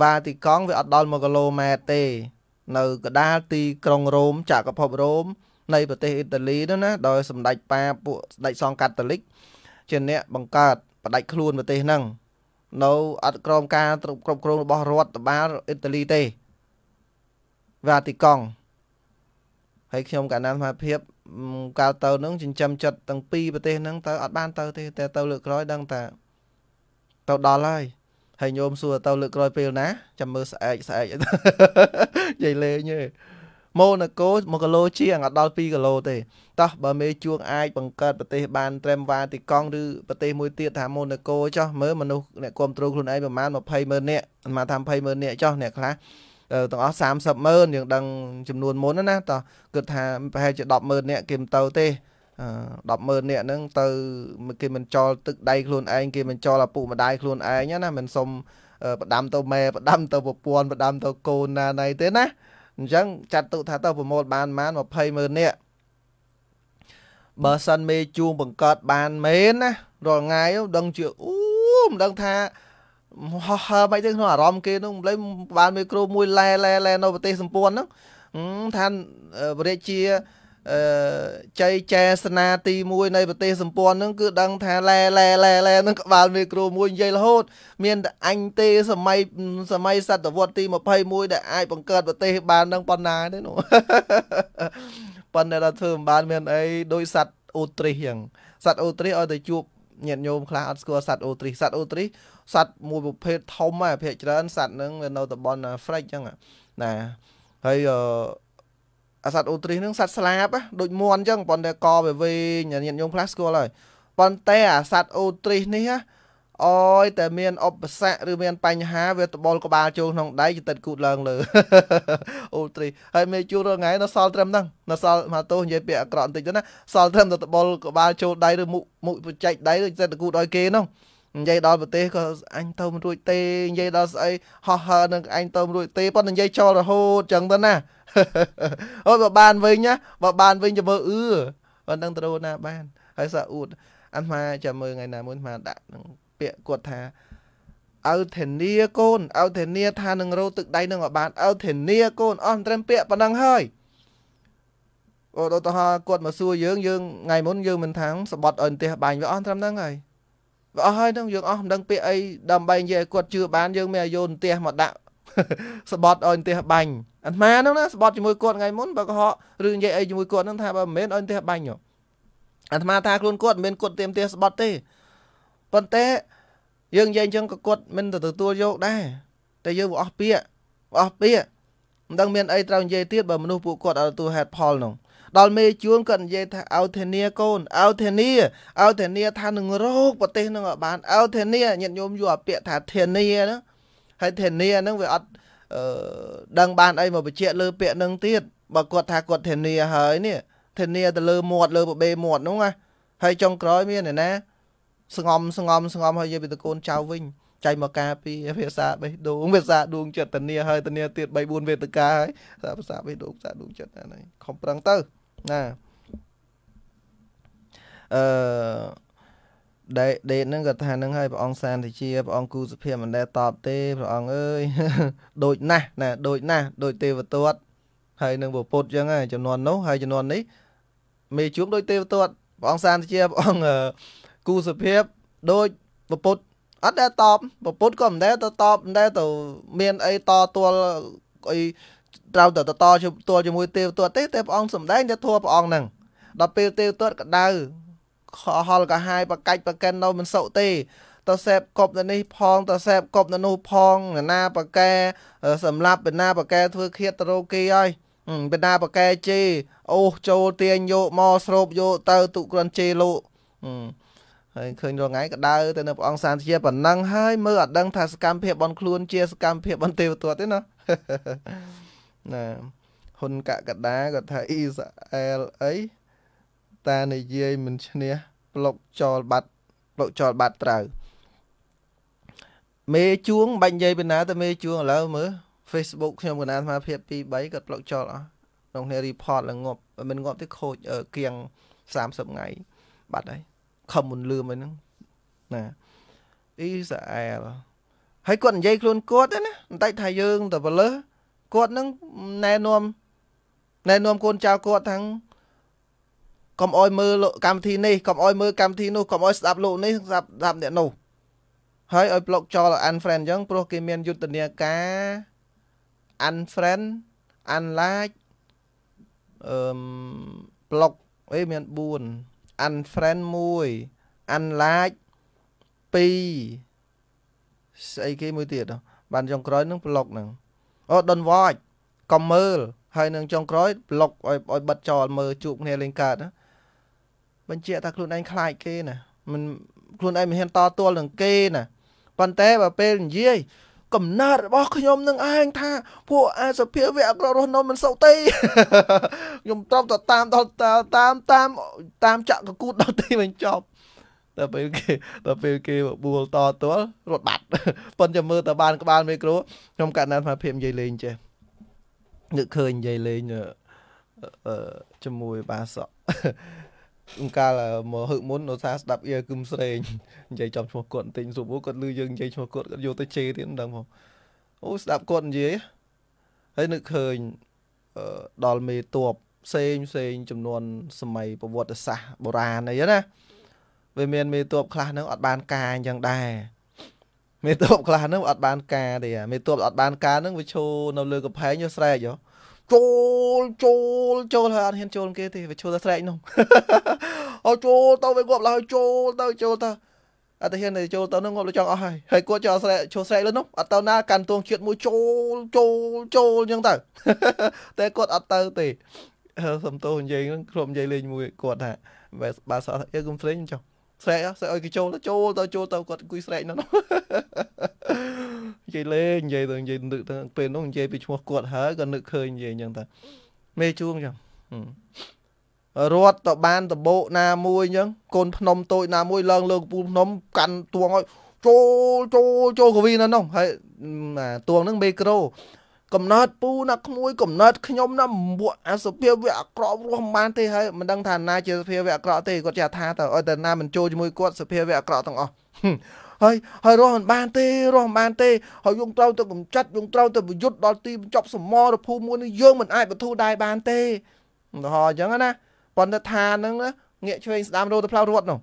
Speaker 2: វ៉ាទីកង់វាអត់ដល់1គីឡូម៉ែត្រទេ នៅកដាលទីក្រុងរ៉ូមចក្រភពរ៉ូមនៃប្រទេសអ៊ីតាលីនោះណាដោយសម្ដេចប៉ាពួកស្ដេចសង្កាតូលិកជា អ្នកបង្កើតបដាច់ខ្លួន ប្រទេសហ្នឹងនៅអត់ក្រមការគ្រប់គ្រងរបស់រដ្ឋបាលអ៊ីតាលីទេវ៉ាទីកង់ហើយខ្ញុំកណ្ដាលសមាភិបកាលទៅនឹងចិញ្ចឹមចិត្តទាំងពីរប្រទេសហ្នឹងទៅអត់បានទៅទេតែទៅលើកក្រោយដឹងថាទៅដល់ហើយហើយញោមសួរទៅលើកក្រោយពេលណាចាំមើលស្អែកស្អែកនិយាយលេងទេម៉ូណាកូ1គីឡូជាងអត់ដល់2គីឡូទេតោះបើមេជួងអាចបង្កើតប្រទេសបានត្រឹមវ៉ាទីកង់ឬប្រទេសមួយទៀតថាម៉ូណាកូចោះមើលមនុស្សអ្នកគ្រប់គ្រងខ្លួនឯងប្រហែល20ម៉ឺននាក់មកថា20ម៉ឺននាក់ចោះអ្នកខ្លះទាំងអស់30ម៉ឺនយើងដឹងចំនួនមុនណាតោះគិតថាប្រហែលជា10ម៉ឺននាក់គេមិនទៅទេ100000នាក់ហ្នឹង ទៅគេមិនចោលទឹកដៃខ្លួនឯងគេមិនចោលឪពុកម្ដាយខ្លួនឯងណាមិនសុំផ្ដាំទៅម៉ែផ្ដាំទៅប្រពន្ធផ្ដាំទៅកូនណាណៃទេណាអញ្ចឹងចាត់ទុកថាទៅប្រមូលបានប្រហែល200,000នាក់បើសិនមេជួងបង្កើតបានមែនណារាល់ថ្ងៃដឹងជាអូមិនដឹងថាហោះហើមិនទេក្នុងអារម្មណ៍គេនោះម្លេះបានមីក្រូមួយឡែឡែឡែនៅប្រទេសសម្ពួនហ្នឹងថារាជាអឺចៃចែសនា ទី1នៃប្រទេសសម្ព័ន្ធនឹងគឺ ដឹងថាឡែឡែឡែឡែនឹងក្បាលមេក្រូមួយនិយាយរហូត មានតែអញទេសម័យសម័យសតវត្សទី21ដែលអាចបង្កើតប្រទេសបាននឹងប៉ុណ្ណាទេនោះប៉ុន្តែដល់ធ្វើមិនបានមានអីដោយសัตว์អូទ្រិសយ៉ាងសัตว์អូទ្រិសឲ្យទៅជួបញាតិញោមខ្លះអត់ស្គាល់សัตว์អូទ្រិសសัตว์អូទ្រិសសัตว์មួយប្រភេទធំហ្នឹងភាគច្រើនសัตว์ហ្នឹងវានៅតំបន់ហ្វ្រិចអញ្ចឹងណាហើយអឺអាសត្វអូទ្រីសហ្នឹងសត្វស្លាបដូចមន់អញ្ចឹងប៉ុន្តែកវាវែងញាតញោមខ្លះស្គាល់ហើយប៉ុន្តែអាសត្វអូទ្រីសនេះអយតែមានឧបសគ្គឬមានបញ្ហាវាតបល់ក្បាលចូលក្នុងដៃចិត្តគូតឡើងលើអូទ្រីសហើយមេជួររងៃនៅសល់ត្រឹមហ្នឹងនៅសល់មកទោសនិយាយពាក្យអក្រក់បន្តិចទៅណាសល់ត្រឹមទៅតបល់ក្បាលចូលដៃឬមុខមុខបច្ចេកដៃឬចិត្តគូតឲ្យគេហ្នឹងនិយាយដល់ប្រទេសក៏អញទៅមិនរួចទេនិយាយដល់ស្អីហោះហើនឹងអញទៅមិនរួចទេប៉ុន្តែនិយាយចោលរហូតចឹងទៅណាអូបើបានវិញណាបើបានវិញទៅមើលអឺប៉ុណ្ណឹងទៅណាបាន ហើយសាអ៊ូតអាត្មាចាំមើលថ្ងៃណាមួយអាត្មាដាក់នឹងពាក្យគាត់ថាអោធានាកូនអោធានាថានឹងរោទឹកដៃនឹងឲ្យបានអោធានាកូនអស់ត្រឹមពាក្យប៉ុណ្ណឹងហើយអូឧទាហរណ៍គាត់មកសួរយើងយើងថ្ងៃមុនយើងមិនថា សបត់អិនទះបាញ់វាអស់ត្រឹមហ្នឹងហើយវាអស់ហើយនឹងយើងអស់មិនដឹងពាក្យអីដើម្បីនិយាយឲ្យគាត់ជឿបានយើងមានឲ្យយកន្ទះមកដាក់ស្បត់ឲ្យន្ទះបាញ់អាត្មាហ្នឹងណាស្បត់ជាមួយគាត់ថ្ងៃមុនបើកុហកឬនិយាយអីជាមួយគាត់ហ្នឹងថាបើមិនមែនឲ្យន្ទះបាញ់អាត្មាថាខ្លួនគាត់មិនមែនគាត់ទៀមទៀះស្បត់ទេប៉ុន្តែយើងនិយាយអញ្ចឹងក៏គាត់មិនទទួលយកដែរតែយើងវាអស់ពាក្យអស់ពាក្យមិនដឹងមានអីត្រូវនិយាយទៀតបើមនុស្សពួកគាត់អត់ទទួលហេតុផលហ្នឹងដល់មេជួនក៏និយាយថាឲ្យធានាកូនឲ្យធានាឲ្យធានាថានឹងរោគប្រទេសនឹងឲ្យបានឲ្យធានាញាតិញោមយកអាពាក្យថាធានាហ្នឹងហើយធានាហ្នឹងវាអត់អឺដឹងបានអីមកបញ្ជាក់លើ ពាក្យហ្នឹងទៀតបើគាត់ថាគាត់ធានាហើយនេះធានាទៅលើមាត់លើបបេមាត់ហ្នឹងណាហើយចុងក្រោយមានណាស្ងំស្ងំស្ងំហើយយកវាទៅកូនចៅវិញចៃមកការពីភាសាបេះដូងភាសាដួងចិត្តធានាហើយធានាទៀត3 4វេទកាហើយភាសាបេះដូងភាសាដួងចិត្តហ្នឹងខំប្រឹងទៅណាអឺដេតដេតហ្នឹងក៏ថាហ្នឹងហើយព្រះអង្គសានតិជាព្រះអង្គគូសុភាពមិនដែលតបទេព្រះអង្គអើយដូចណាស់ណាដូច ណាស់ដូចទេវទត្តហើយនឹងពុទ្ធចឹងហើយចំនួននោះហើយចំនួននេះមេជួងដូចទេវទត្តព្រះអង្គសានតិជាព្រះអង្គគូសុភាពដូចពុទ្ធអត់ដែលតបពុទ្ធក៏មិនដែលទៅតបមិនដែលទៅមានអីតទួលអីត្រូវតែតតទទួលជាមួយទេវទត្តទេតែព្រះអង្គសំដែងតែធัวព្រះអង្គហ្នឹងដល់ពេលទេវទត្តក្តៅខហល់ក៏ហាយបកាច់បកិននៅមិនសុទេតសែបកប់នៅនេះផងតសែបកប់នៅនោះផងណាបកែសម្រាប់បណ្ណាបកែធ្វើឃាតរោគីហើយបណ្ណាបកែជេអូសចូលទាញយកមកស្រូបយកទៅទុក្រាន់ជេលោកហើយឃើញរងថ្ងៃក្តៅទៅនៅព្រះអង្គសានជាប៉ុណ្ណឹងហើយមើលអត់ដឹងថាសកម្មភាពបនខ្លួនជាសកម្មភាពបនទេវទត្តទេណាណាហ៊ុនកកដាគាត់ថាអ៊ីស្រាអែលអីតានិយាយមិនឈ្នះប្លុកចោលបាត់ប្លុកចោលបាត់ត្រូវមេជួងបាញ់និយាយពីណាទៅមេជួងឥឡូវមើល Facebook ខ្ញុំកណាអាភាព2 3គាត់ប្លុកចោលអស់ក្នុងនេះ report ឡើងងប់មិនងប់ទេខូចគៀង30ថ្ងៃបាត់ហើយខំមិនលឿមហ្នឹងណាអ៊ីស្រាអែលហើយគាត់និយាយខ្លួនគាត់ណាបន្តិចថាយើងទៅបលើសគាត់នឹងណែនាំណែនាំកូនចៅគាត់ថាកុំអោយមើលកម្មវិធីនេះកុំអោយមើលកម្មវិធីនោះកុំអោយស្ដាប់លោកនេះស្ដាប់ស្ដាប់អ្នកនោះហើយឲ្យប្លុកចោល unfriend អញ្ចឹងព្រោះគេមានយុទ្ធនាការ unfriend unlike អឺប្លុកអីមាន4 unfriend 1 unlike 2ស្អីគេមួយទៀតបានចុងក្រោយ នឹងប្លុកហ្នឹងអូ don't watch កុំមើលហើយនឹងចុងក្រោយប្លុកឲ្យឲ្យបិទចោលមើលជួបគ្នាលេងកើតណាបញ្ជាក់ថាខ្លួនឯងខ្លាចគេណា មិនខ្លួនឯងមិនហ៊ានតទល់នឹងគេណាប៉ុន្តែបើពេលនិយាយ កំណត់របស់ខ្ញុំនឹងឯងថាពួកអាសភាវៈអក្រក់រស់នៅមិនសុខទេខ្ញុំត្រប់ទៅតាមដល់តាមតាមតាមចក្រគូតដល់ទីបញ្ចប់ដល់ពេលគេដល់ពេលគេបួលតទល់រត់បាត់ប៉ុន្តែមើលទៅបាន ក្បាលមីក្រូខ្ញុំកាត់ណាស់ថាភាពនិយាយលេងចេះនឹកឃើញនិយាយលេងជាមួយបាសក់អង្គកាលមកហឹកមុនឧស្សាហ៍ស្ដាប់អ៊ីគឹមស្រេងនិយាយចំឈ្មោះគាត់បន្តិចសុំគាត់លឺយើងនិយាយឈ្មោះគាត់គាត់យកទៅជេរទៀតមិនដឹងផងអូស្ដាប់គាត់និយាយហើយនឹកឃើញដល់មេតួបផ្សេងផ្សេងចំនួនសម័យប្រវត្តិសាស្ត្របុរាណអីណាវាមានមេតួបខ្លះហ្នឹងអត់បាន ការអញ្ចឹងដែរមេតួបខ្លះហ្នឹងអត់បានការទេមេតួបអត់បានការហ្នឹងវាឈូនៅលើកំផែងយោស្រែកយោចូលចូលចូលហើយអត់ហ៊ានចូលគេទេវាឈូតែស្រែកនោះអូចូលទៅវាងាប់ឡើយចូលទៅចូលទៅអត់ទៅហ៊ានចូលទៅនោះងាប់លើចង់អស់ហើយហើយគាត់ចូលស្រែកឈូស្រែកលើនោះអត់ទៅណាកាន់ទួងជាតិមួយចូលចូលចូលអញ្ចឹងទៅតែគាត់អត់ទៅទេសំទោសនិយាយនឹងខ្ញុំនិយាយលេងមួយគាត់ថាបើសោះអីខ្ញុំស្រេញខ្ញុំចង់ស្រែកស្រែកឲ្យគេចូលទៅចូលទៅចូលទៅគាត់អង្គុយស្រែកនៅនោះនិយាយលេងនិយាយទៅនិយាយនឹកទៅពេលនោះនិយាយពីឈ្មោះគាត់ ហើយក៏នឹកឃើញនិយាយអញ្ចឹងទៅមេជួងចាំរត់ទៅបានដបោកណាមួយអញ្ចឹងកូនភ្នំតូចណាមួយឡើងលើកំពូលភ្នំ កាន់ទួងឲ្យចូលចូលចូលកវីនៅនោះហើយទួងហ្នឹងមេក្រូកំណត់ពូណាក្មួយកំណត់ខ្ញុំណាមួកអាសុភាវៈអាក្រក់រស់មិនបានទេហើយមិនដឹងថាណាជាសុភាវៈអាក្រក់ទេគាត់ចាថាតើអត់តែណាមិនចូលជាមួយគាត់សុភាវៈអាក្រក់ទាំងអស់ហើយហើយរស់មិនបានទេរស់មិនបានទេហើយយើងត្រូវទៅកំចាត់យើងត្រូវទៅប្រយុទ្ធដល់ទីបញ្ចប់សមរភូមិមួយនេះយើងមិនអាចបន្ធូរដែរបានទេឧទាហរណ៍អញ្ចឹងណាប៉ុន្តែថាហ្នឹងណាងាកឆ្វេងស្ដាំរោទៅផ្លូវរត់នោះ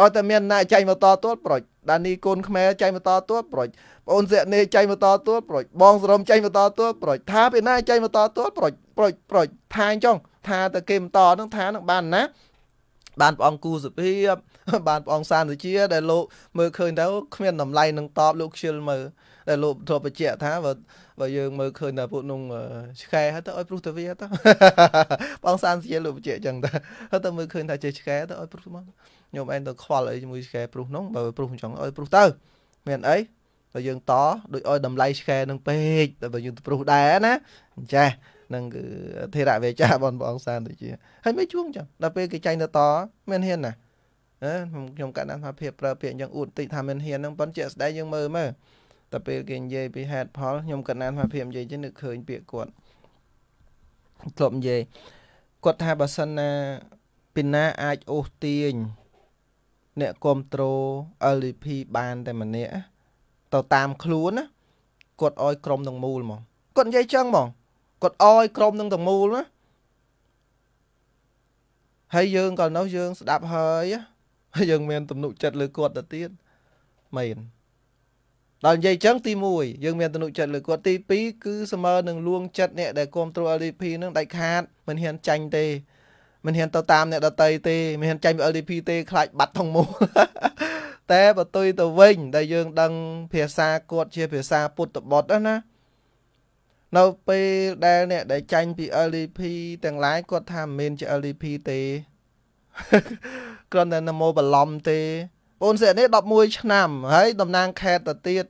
Speaker 2: អត់តែមានណាចៃមកតទួលប្រុចដានីកូនខ្មែរចៃមកតទួលប្រុចប្អូនសិកនេចៃមកតទួលប្រុចបងសរមចៃមកតទួលប្រុចថាពីណាចៃមកតទួលប្រុចប្រុចប្រុចថាអញ្ចឹងថាតែគេមិនតនឹងថានឹងបានណាបានព្រះអង្គគូសុភីបបានព្រះអង្គសានសុជា ដែលលោកមើលឃើញទៅគ្មានតម្លៃនឹងតបលោកខ្ជិលមើលដែលលោកធ្លាប់បញ្ជាក់ថាបើបើយើងមើលឃើញថាពួកនោះឆ្កែហើយទៅឲ្យព្រោះទៅវាទៅព្រះអង្គសានសុជាលោកបញ្ជាក់ចឹងទៅហើយទៅមើលឃើញថាចេះឆ្កែទៅឲ្យព្រោះមកញោមឯងទៅខ្វល់អីជាមួយឆ្កែព្រុសនោះបើព្រុសមិនចង់ឲ្យព្រុសទៅមានអីបើយើងតដូចឲ្យតម្លៃឆ្កែនឹងពេកតែបើយើងទៅព្រុសដែរណាអញ្ចេះនឹងគឺធិរវេចាបងបងសានទៅជា ហើយមិនជួងចឹងដល់ពេលគេចាញ់ទៅតមានហ៊ានណាអឺខ្ញុំខ្ញុំកាត់តាមថាភាពប្រើពាក្យអញ្ចឹងអួតបន្តិចថាមានហ៊ានហ្នឹងប៉ុន្តែជាក់ស្ដែងយើងមើលមើលតែពេលគេនិយាយពីហេតុផលខ្ញុំកាត់តាមថាភាពនិយាយចឹងនឹកឃើញពាក្យគាត់ធ្លាប់និយាយគាត់ថាបើសិនណាពីណាអាចអូសទាញអ្នកគ្រប់ត្រូល LDP បានតែម្នាក់ទៅតាមខ្លួនណាគាត់អោយក្រុមទាំងមូលហ្មងគាត់និយាយចឹងហ្មងគាត់អោយក្រុមនឹងទាំងមូលណាហើយយើងក៏នៅយើង ស្ដាប់ហើយយើងមានទំនុកចិត្តលើគាត់ទៅទៀតមែនដល់និយាយចឹងទី1យើងមានទំនុកចិត្តលើគាត់ទី2គឺស្មើនឹងលួងចិត្តអ្នក ដែលគ្រប់គ្រង LDP នឹងដាច់ខាតមិនហ៊ានចាញ់ទេមិនហ៊ានទៅតាមអ្នកដតីទេមិនហ៊ានចាញ់ LDP ទេខ្លាចបាត់ថងមូលតែបើទុយទៅវិញ ដែលយើងដឹងភាសាគាត់ជាភាសាពុទ្ធបុត្រណានៅពេលដែលអ្នកដែលចាញ់ពី LDP ទាំងឡាយគាត់ថាមិនមែនជា LDP ទេគ្រាន់តែនមោបឡំទេបូនសិនេះ11ឆ្នាំ ហើយតំណាងខេតទៅទៀត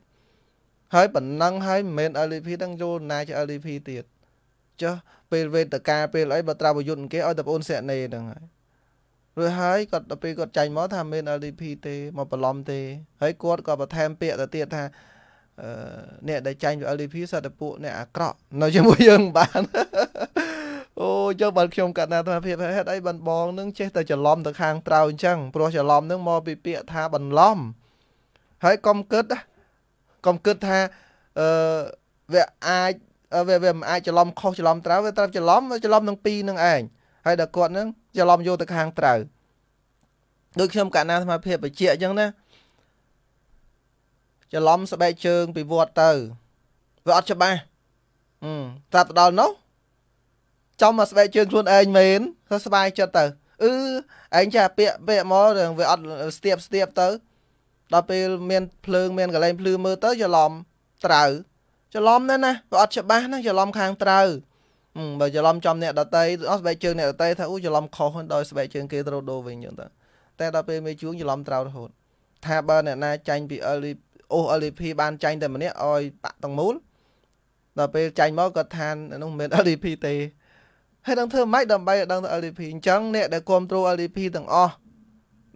Speaker 2: ហើយប៉ុណ្ណឹងហើយមិនមែន LDP ទាំងយល់ណាជា LDP ទៀតចុះពេលវេទកាពេលអីបើត្រាប់យុទ្ធគេឲ្យតែបងអូនសិណេហ្នឹងហើយរួចហើយគាត់ទៅពេលគាត់ចាញ់មកថាមាន LDP ទេមកបន្លំទេហើយគាត់ក៏បន្ថែមពាក្យទៅទៀតថាអឺអ្នកដែលចាញ់ពី LDP សត្វតែពួកអ្នកអាក្រក់នៅជាមួយយើងបានអូយកបើខ្ញុំកាត់ណាថាភាពហេតុអីបានបងនឹងចេះតែច្រឡំទៅខាងត្រូវអញ្ចឹងព្រោះច្រឡំនឹងមកពីពាក្យថាបន្លំហើយកុំគិតកុំគិតថាអឺវាអាចវាវាមិនអាចច្រឡំខុសច្រឡំត្រូវវាត្រូវច្រឡំច្រឡំនឹងពីរនឹងឯងហើយដល់គាត់នឹងច្រឡំយកទៅខាងត្រូវដូចខ្ញុំកាលណាសមាភិបបជាអញ្ចឹងណាច្រឡំស្បែកជើង ពីវត្តទៅវាអត់ច្បាស់អឺត្រាប់ដល់នោះចំមកស្បែកជើងខ្លួនឯងមែនក៏ស្បាយចិត្តទៅអឺឯងចាពាកពាកមកវាអត់ស្ទាបស្ទាបទៅ ដល់ពេលមានភ្លើងមានកលែងភ្លឺមើលទៅច្រឡំត្រូវច្រឡំណាស់ណាវាអត់ច្បាស់ណាច្រឡំខាងត្រូវបើច្រឡំចំអ្នកដតីអស់ស្បែកជើងអ្នកដតីថាអូច្រឡំខុសដោយស្បែកជើងគេត្រូវដូរវិញចឹងទៅតែដល់ពេលមេជួងច្រឡំត្រូវរហូតថាបើ អ្នកណាចាញ់ពី LP អូ LP បានចាញ់តែម្នាក់ឲ្យបាក់ទាំងមូលដល់ពេលចាញ់មកគាត់ថានោះមិនមែន LP ទេហើយដឹងធ្វើម៉េចដើម្បីឲ្យដឹងថា LP អញ្ចឹងអ្នកដែលគ្រប់គ្រង LP ទាំងអស់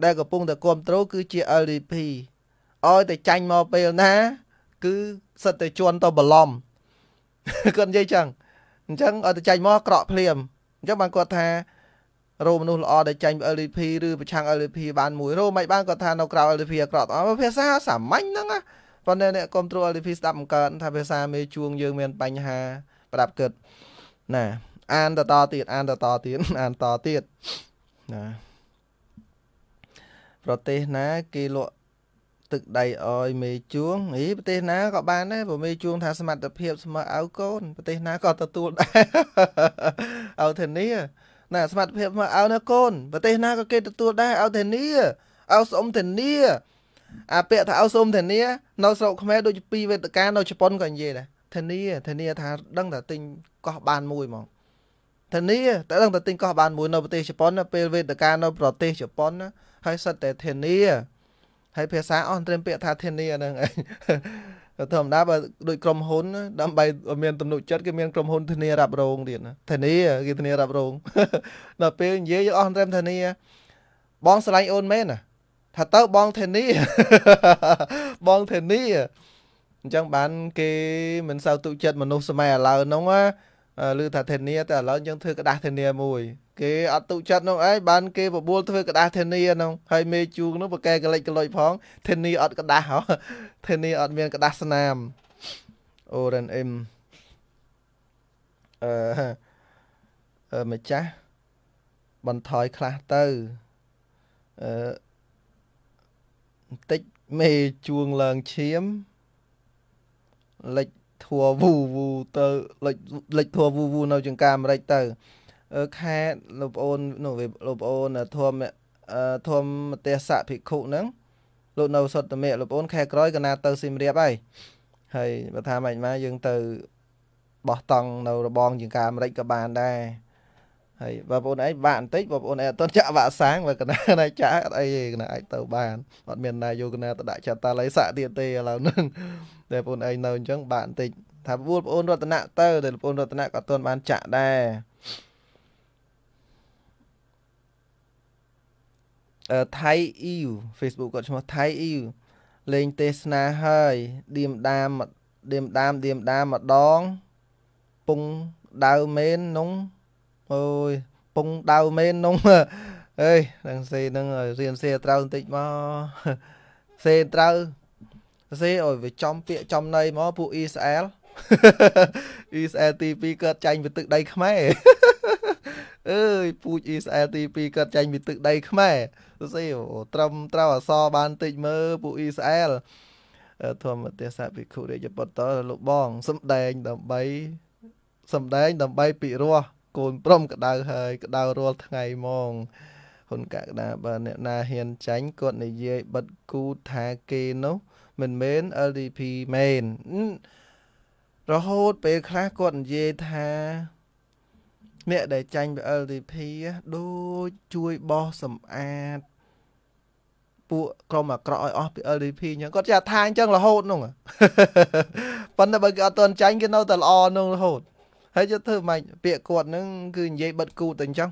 Speaker 2: ដែលកំពុងតែគ្រប់គ្រងគឺជា LP ឲ្យតែចាញ់មកពេលណាគឺសិតតែជន់ទៅបឡំគាត់និយាយចឹងអញ្ចឹងឲ្យតែចាញ់មកក្រក់ភ្លាមអញ្ចឹងបានគាត់ថារោមនុស្សល្អដែលចាញ់ LDP ឬប្រឆាំង LDP បានមួយរោមិនបានគាត់ថានៅក្រៅ LDP អាក្រក់អត់ភាសាសាមញ្ញហ្នឹងណាប៉ុន្តែអ្នកគ្រប់គ្រង LDP ស្ដាប់មិនកើតថាភាសាមេជួងយើងមានបញ្ហាប្រដាប់គិតណា អានតតទៀតអានតតទៀតអានតទៀតណាប្រទេសណាគេលក់ទឹកដីអយមេជួងអីប្រទេសណាក៏បានដែរព្រោះមេជួងថាសមត្ថភាពស្មើអៅកូនប្រទេសណាក៏ទទួលដែរអៅធានីណាសមត្ថភាពស្មើអៅណាកូនប្រទេសណាក៏គេទទួលដែរអៅធានីអៅសុំធានីអាពាក្យថាអៅសុំធានីនៅស្រុកខ្មែរដូចពីវេទកានៅជប៉ុនក៏និយាយដែរធានីធានីថាដឹងតែទិញកោះបានមួយហ្មងធានីតែដឹងតែទិញកោះបានមួយនៅ ប្រទេសជប៉ុនពេលវេទកានៅប្រទេសជប៉ុនហើយសិតតែធានីហើយភាសាអស់ត្រឹមពាក្យថាធានាហ្នឹងឯងក៏ធម្មតាបើដូចក្រុមហ៊ុន ដើម្បីឲ្យមានទំនុកចិត្តគឺមានក្រុមហ៊ុនធានារ៉ាប់រងទៀតណាធានាគេធានារ៉ាប់រងដល់ពេលនិយាយអស់ត្រឹមធានាបងស្រឡាញ់អូនមែនណាថាទៅបងធានាបងធានាអញ្ចឹងបានគេមិនសូវទុកចិត្តមនុស្សសម័យឥឡូវហ្នឹងឮថាធានាតែឥឡូវយើងធ្វើกระดาษធានាមួយគេអត់ទុកចិត្តនោះឯងបានគេបបួលធ្វើក្រដាស់ធានានោះហើយមេជូងនោះប្រកែកលិចកលុយផងធានាអត់ក្រដាស់ហ៎ធានាអត់មានក្រដាស់ស្នាមអូរ៉ានអឹមអឺម្ចាស់បន្ថយខ្លះទៅអឺបន្តិចមេជួងឡើងឈាមលិចធัวវូវូទៅលិចលិចធัวវូវូនៅចង្ការអាមេរិកទៅខេតលោកប្អូននោះលោកប្អូនធមធមទស្សៈភិក្ខុហ្នឹងលោកនៅសុត្តមេលោកប្អូនខែក្រោយកណា ទៅស៊ីមរៀបហើយហើយបើថាមិនម៉ាយើងទៅបោះតង់នៅរបងជាងការអាមេរិកក៏បានដែរហើយបងប្អូនឯងបាក់បន្តិចបងប្អូនឯងអត់ទាន់ចាក់វ៉ាក់សាំងបើកណាណាចាក់អត់អីទេកណាអាចទៅបានអត់មានណាយកកណាទៅដាក់ចាត់តាឡៃសាក់ទៀតទេឥឡូវហ្នឹងតែបងប្អូនឯងនៅអញ្ចឹងបាក់បន្តិចថាបងប្អូនរតនៈទៅតែបងប្អូនរតនៈក៏អត់ទាន់បានចាក់ដែរថៃអ៊ីវ Facebook គាត់ឈ្មោះថៃអ៊ីវលេងទេសនាហើយឌៀមដាមឌៀមដាមឌៀមដាមម្ដងពងដាវមែននុងអូយពងដាវមែននុងអេនឹងសេនឹងរៀនសេត្រូវបន្តិចមកសេត្រូវសេអើយវាចំពាកចំន័យមកពួកអ៊ីស្រាអែលអ៊ីស្រាអែលទី2គាត់ចាញ់ពីទឹកដីខ្មែរអើយពូជអ៊ីស្រាអែលទី2គាត់ចាញ់ពីទឹកដីខ្មែរសរសេរត្រឹមត្រូវអសរបានតិចមើលពួកអ៊ីស្រាអែលធម្មទេសភិក្ខុរាជបុត្រលោកបងសំដែង ដើម្បីសំដែងដើម្បីពិរោះកូនព្រមក្តៅហើយក្តៅរាល់ថ្ងៃហ្មងហ៊ុនកកដាបើអ្នកណាហ៊ានចាញ់គាត់និយាយបិទគូថាគេនោះមិនមែន LDP មែនរហូតពេលខ្លះគាត់និយាយថា អ្នកដែលចាញ់ពី LDP ដូចជួយបោះសម្អាតពួកក្រុមអាក្រក់ឲ្យអស់ពី LDP អញ្ចឹងគាត់ចាថាអញ្ចឹងរហូតនោះប៉ុន្តែបើគេអត់តន់ចាញ់គេនៅតែល្អនោះរហូត ហើយយកធ្វើម៉េចពាក្យគាត់ហ្នឹងគឺនិយាយបិទគូទៅអញ្ចឹង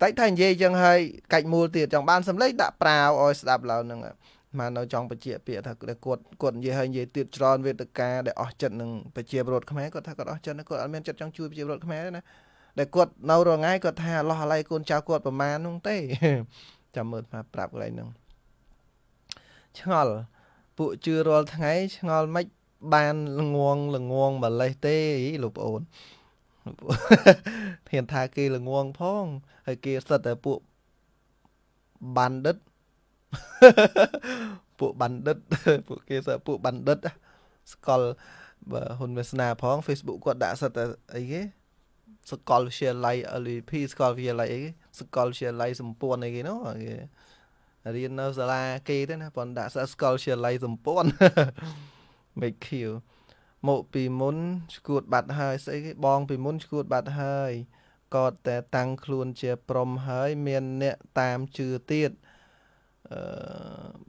Speaker 2: តែថានិយាយអញ្ចឹងហើយកាច់មូលទៀតចង់បានសម្លេចដាក់ប្រាវឲ្យស្ដាប់ឡើងហ្នឹងមកនៅចង់បញ្ជា ពាក្យថាគាត់គាត់និយាយហើយនិយាយទៀតច្រើនវេទកាដែលអស់ចិត្តនឹងប្រជាពលរដ្ឋខ្មែរគាត់ថាគាត់អស់ចិត្តគាត់អត់មានចិត្តចង់ជួយប្រជាពលរដ្ឋខ្មែរទេណាដែលគាត់នៅរងាយគាត់ថាឡោះអាឡ័យកូនចៅគាត់ប្រមាណនោះទេចាំមើលថាប្រាប់កន្លែងហ្នឹងឆ្ងល់ពួកជឿរាល់ថ្ងៃឆ្ងល់មិនបានល្ងងល្ងងបលេសទេលោកប្អូនធានថាគេល្ងងផង ហើយគេសិតតែពួកបានឌិតពួកបានឌិតពួកគេសិតពួកបានឌិតស្កលបើហ៊ុនវាសនាផង Facebook គាត់ដាក់សិតតែអីគេសកលវិទ្យាល័យ LP ស្កលវិទ្យាល័យអីគេសកលវិទ្យាល័យសម្ព័ន្ធអីគេនោះគេរៀននៅសាលាគេទេណាប៉ុន្តែដាក់សកលវិទ្យាល័យសម្ព័ន្ធ make kill មកពីមុនឈួតបាត់ហើយស្អីគេបងពីមុនឈួតបាត់ហើយក៏តែតាំងខ្លួនជាព្រមហើយមានអ្នកតាមជឿទៀតអឺ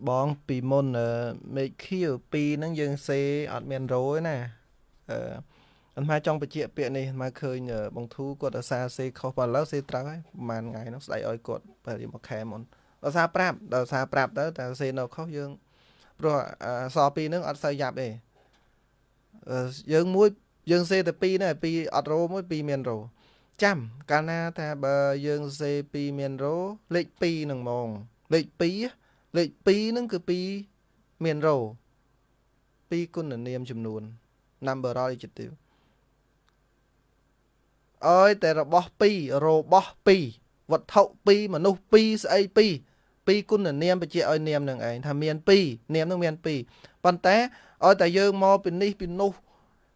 Speaker 2: បងពីមុន make kill 2ហ្នឹងយើងសេអត់មានរោទេណាអឺអាត្មាចង់បញ្ជាក់ពាក្យនេះអាត្មាឃើញបងធូគាត់អាសាសេខុសបើឡើសេត្រូវហើយប្រហែលថ្ងៃនោះស្ដីឲ្យគាត់ប្រហែលមួយខែមុនអាសាប្រាប់ដល់អាសាប្រាប់ទៅតែសេនៅខុសយើងព្រោះអសពីនឹងអត់សូវយ៉ាប់ទេយើងមួយយើងសេតែពីរហ្នឹងពីរអត់រោមួយពីរមានរោចាំកាលណាថាបើយើងសេពីរមានរោលេខ2នឹងហ្មងលេខ2លេខ2ហ្នឹងគឺ2មានរោ2គុណនាមចំនួន number adjective អើយតែរបស់2របស់2វត្ថុ2មនុស្ស2ស្អី2ពីគុណនាមបញ្ជាឲ្យនាមនឹងឯងថាមាន2នាមនឹងមាន2ប៉ុន្តែឲ្យតែយើងមកពីនេះពីនោះ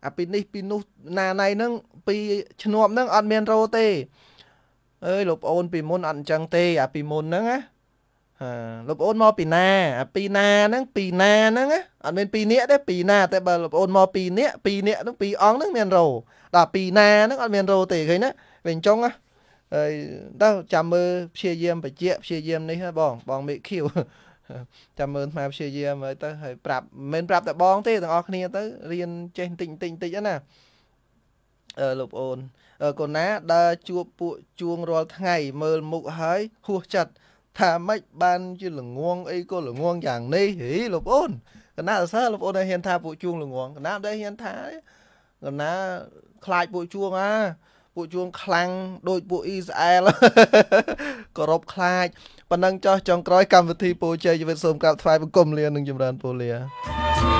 Speaker 2: អាពីនេះពីនោះណាណៃនឹងពីឈ្នប់នឹងអត់មានរោទេអើយលោកប្អូន ពីមុនអត់អញ្ចឹងទេ អាពីមុនហ្នឹងណាលោកប្អូនមកពីណាអាពីណាហ្នឹងពីណាហ្នឹងអត់មានពីនាក់ទេពីណាតែបើលោកប្អូនមកពីនាក់ពីនាក់ហ្នឹងពីអង្គហ្នឹងមានរោដល់ពីណាហ្នឹងអត់មានរោទេឃើញណាវិញចុងណាហើយតើចាំមើលព្យាយាមបជាព្យាយាម នេះហ៎បងបងមេឃីវចាំមើលខ្មែរព្យាយាមហើយទៅហើយប្រាប់មិនមែនប្រាប់តែបងទេទាំងអស់គ្នា ទៅរៀនចេះបន្តិចបន្តិចបន្តិចណាអឺលោកអូនកូនណាដើរជួបពួកជួងរាល់ថ្ងៃមើលមុខហើយហួសចិត្តថាម៉េចបាន ជាល្ងងអីក៏ល្ងងយ៉ាងនេះហីលោកអូនកណាសើលោកអូនហ៊ានថាពួកជួងល្ងងកណាមិនដែលហ៊ានថាកណាខ្លាចពួកជួងអាពួកជួងខ្លាំងដូចពួកអ៊ីស្រាអែលគោរពខ្លាចប៉ុណ្ណឹងចោះចុងក្រោយកម្មវិធីពរជ័យជីវិតសូមក្រាបថ្វាយបង្គំលានឹងចម្រើនពរល
Speaker 1: ា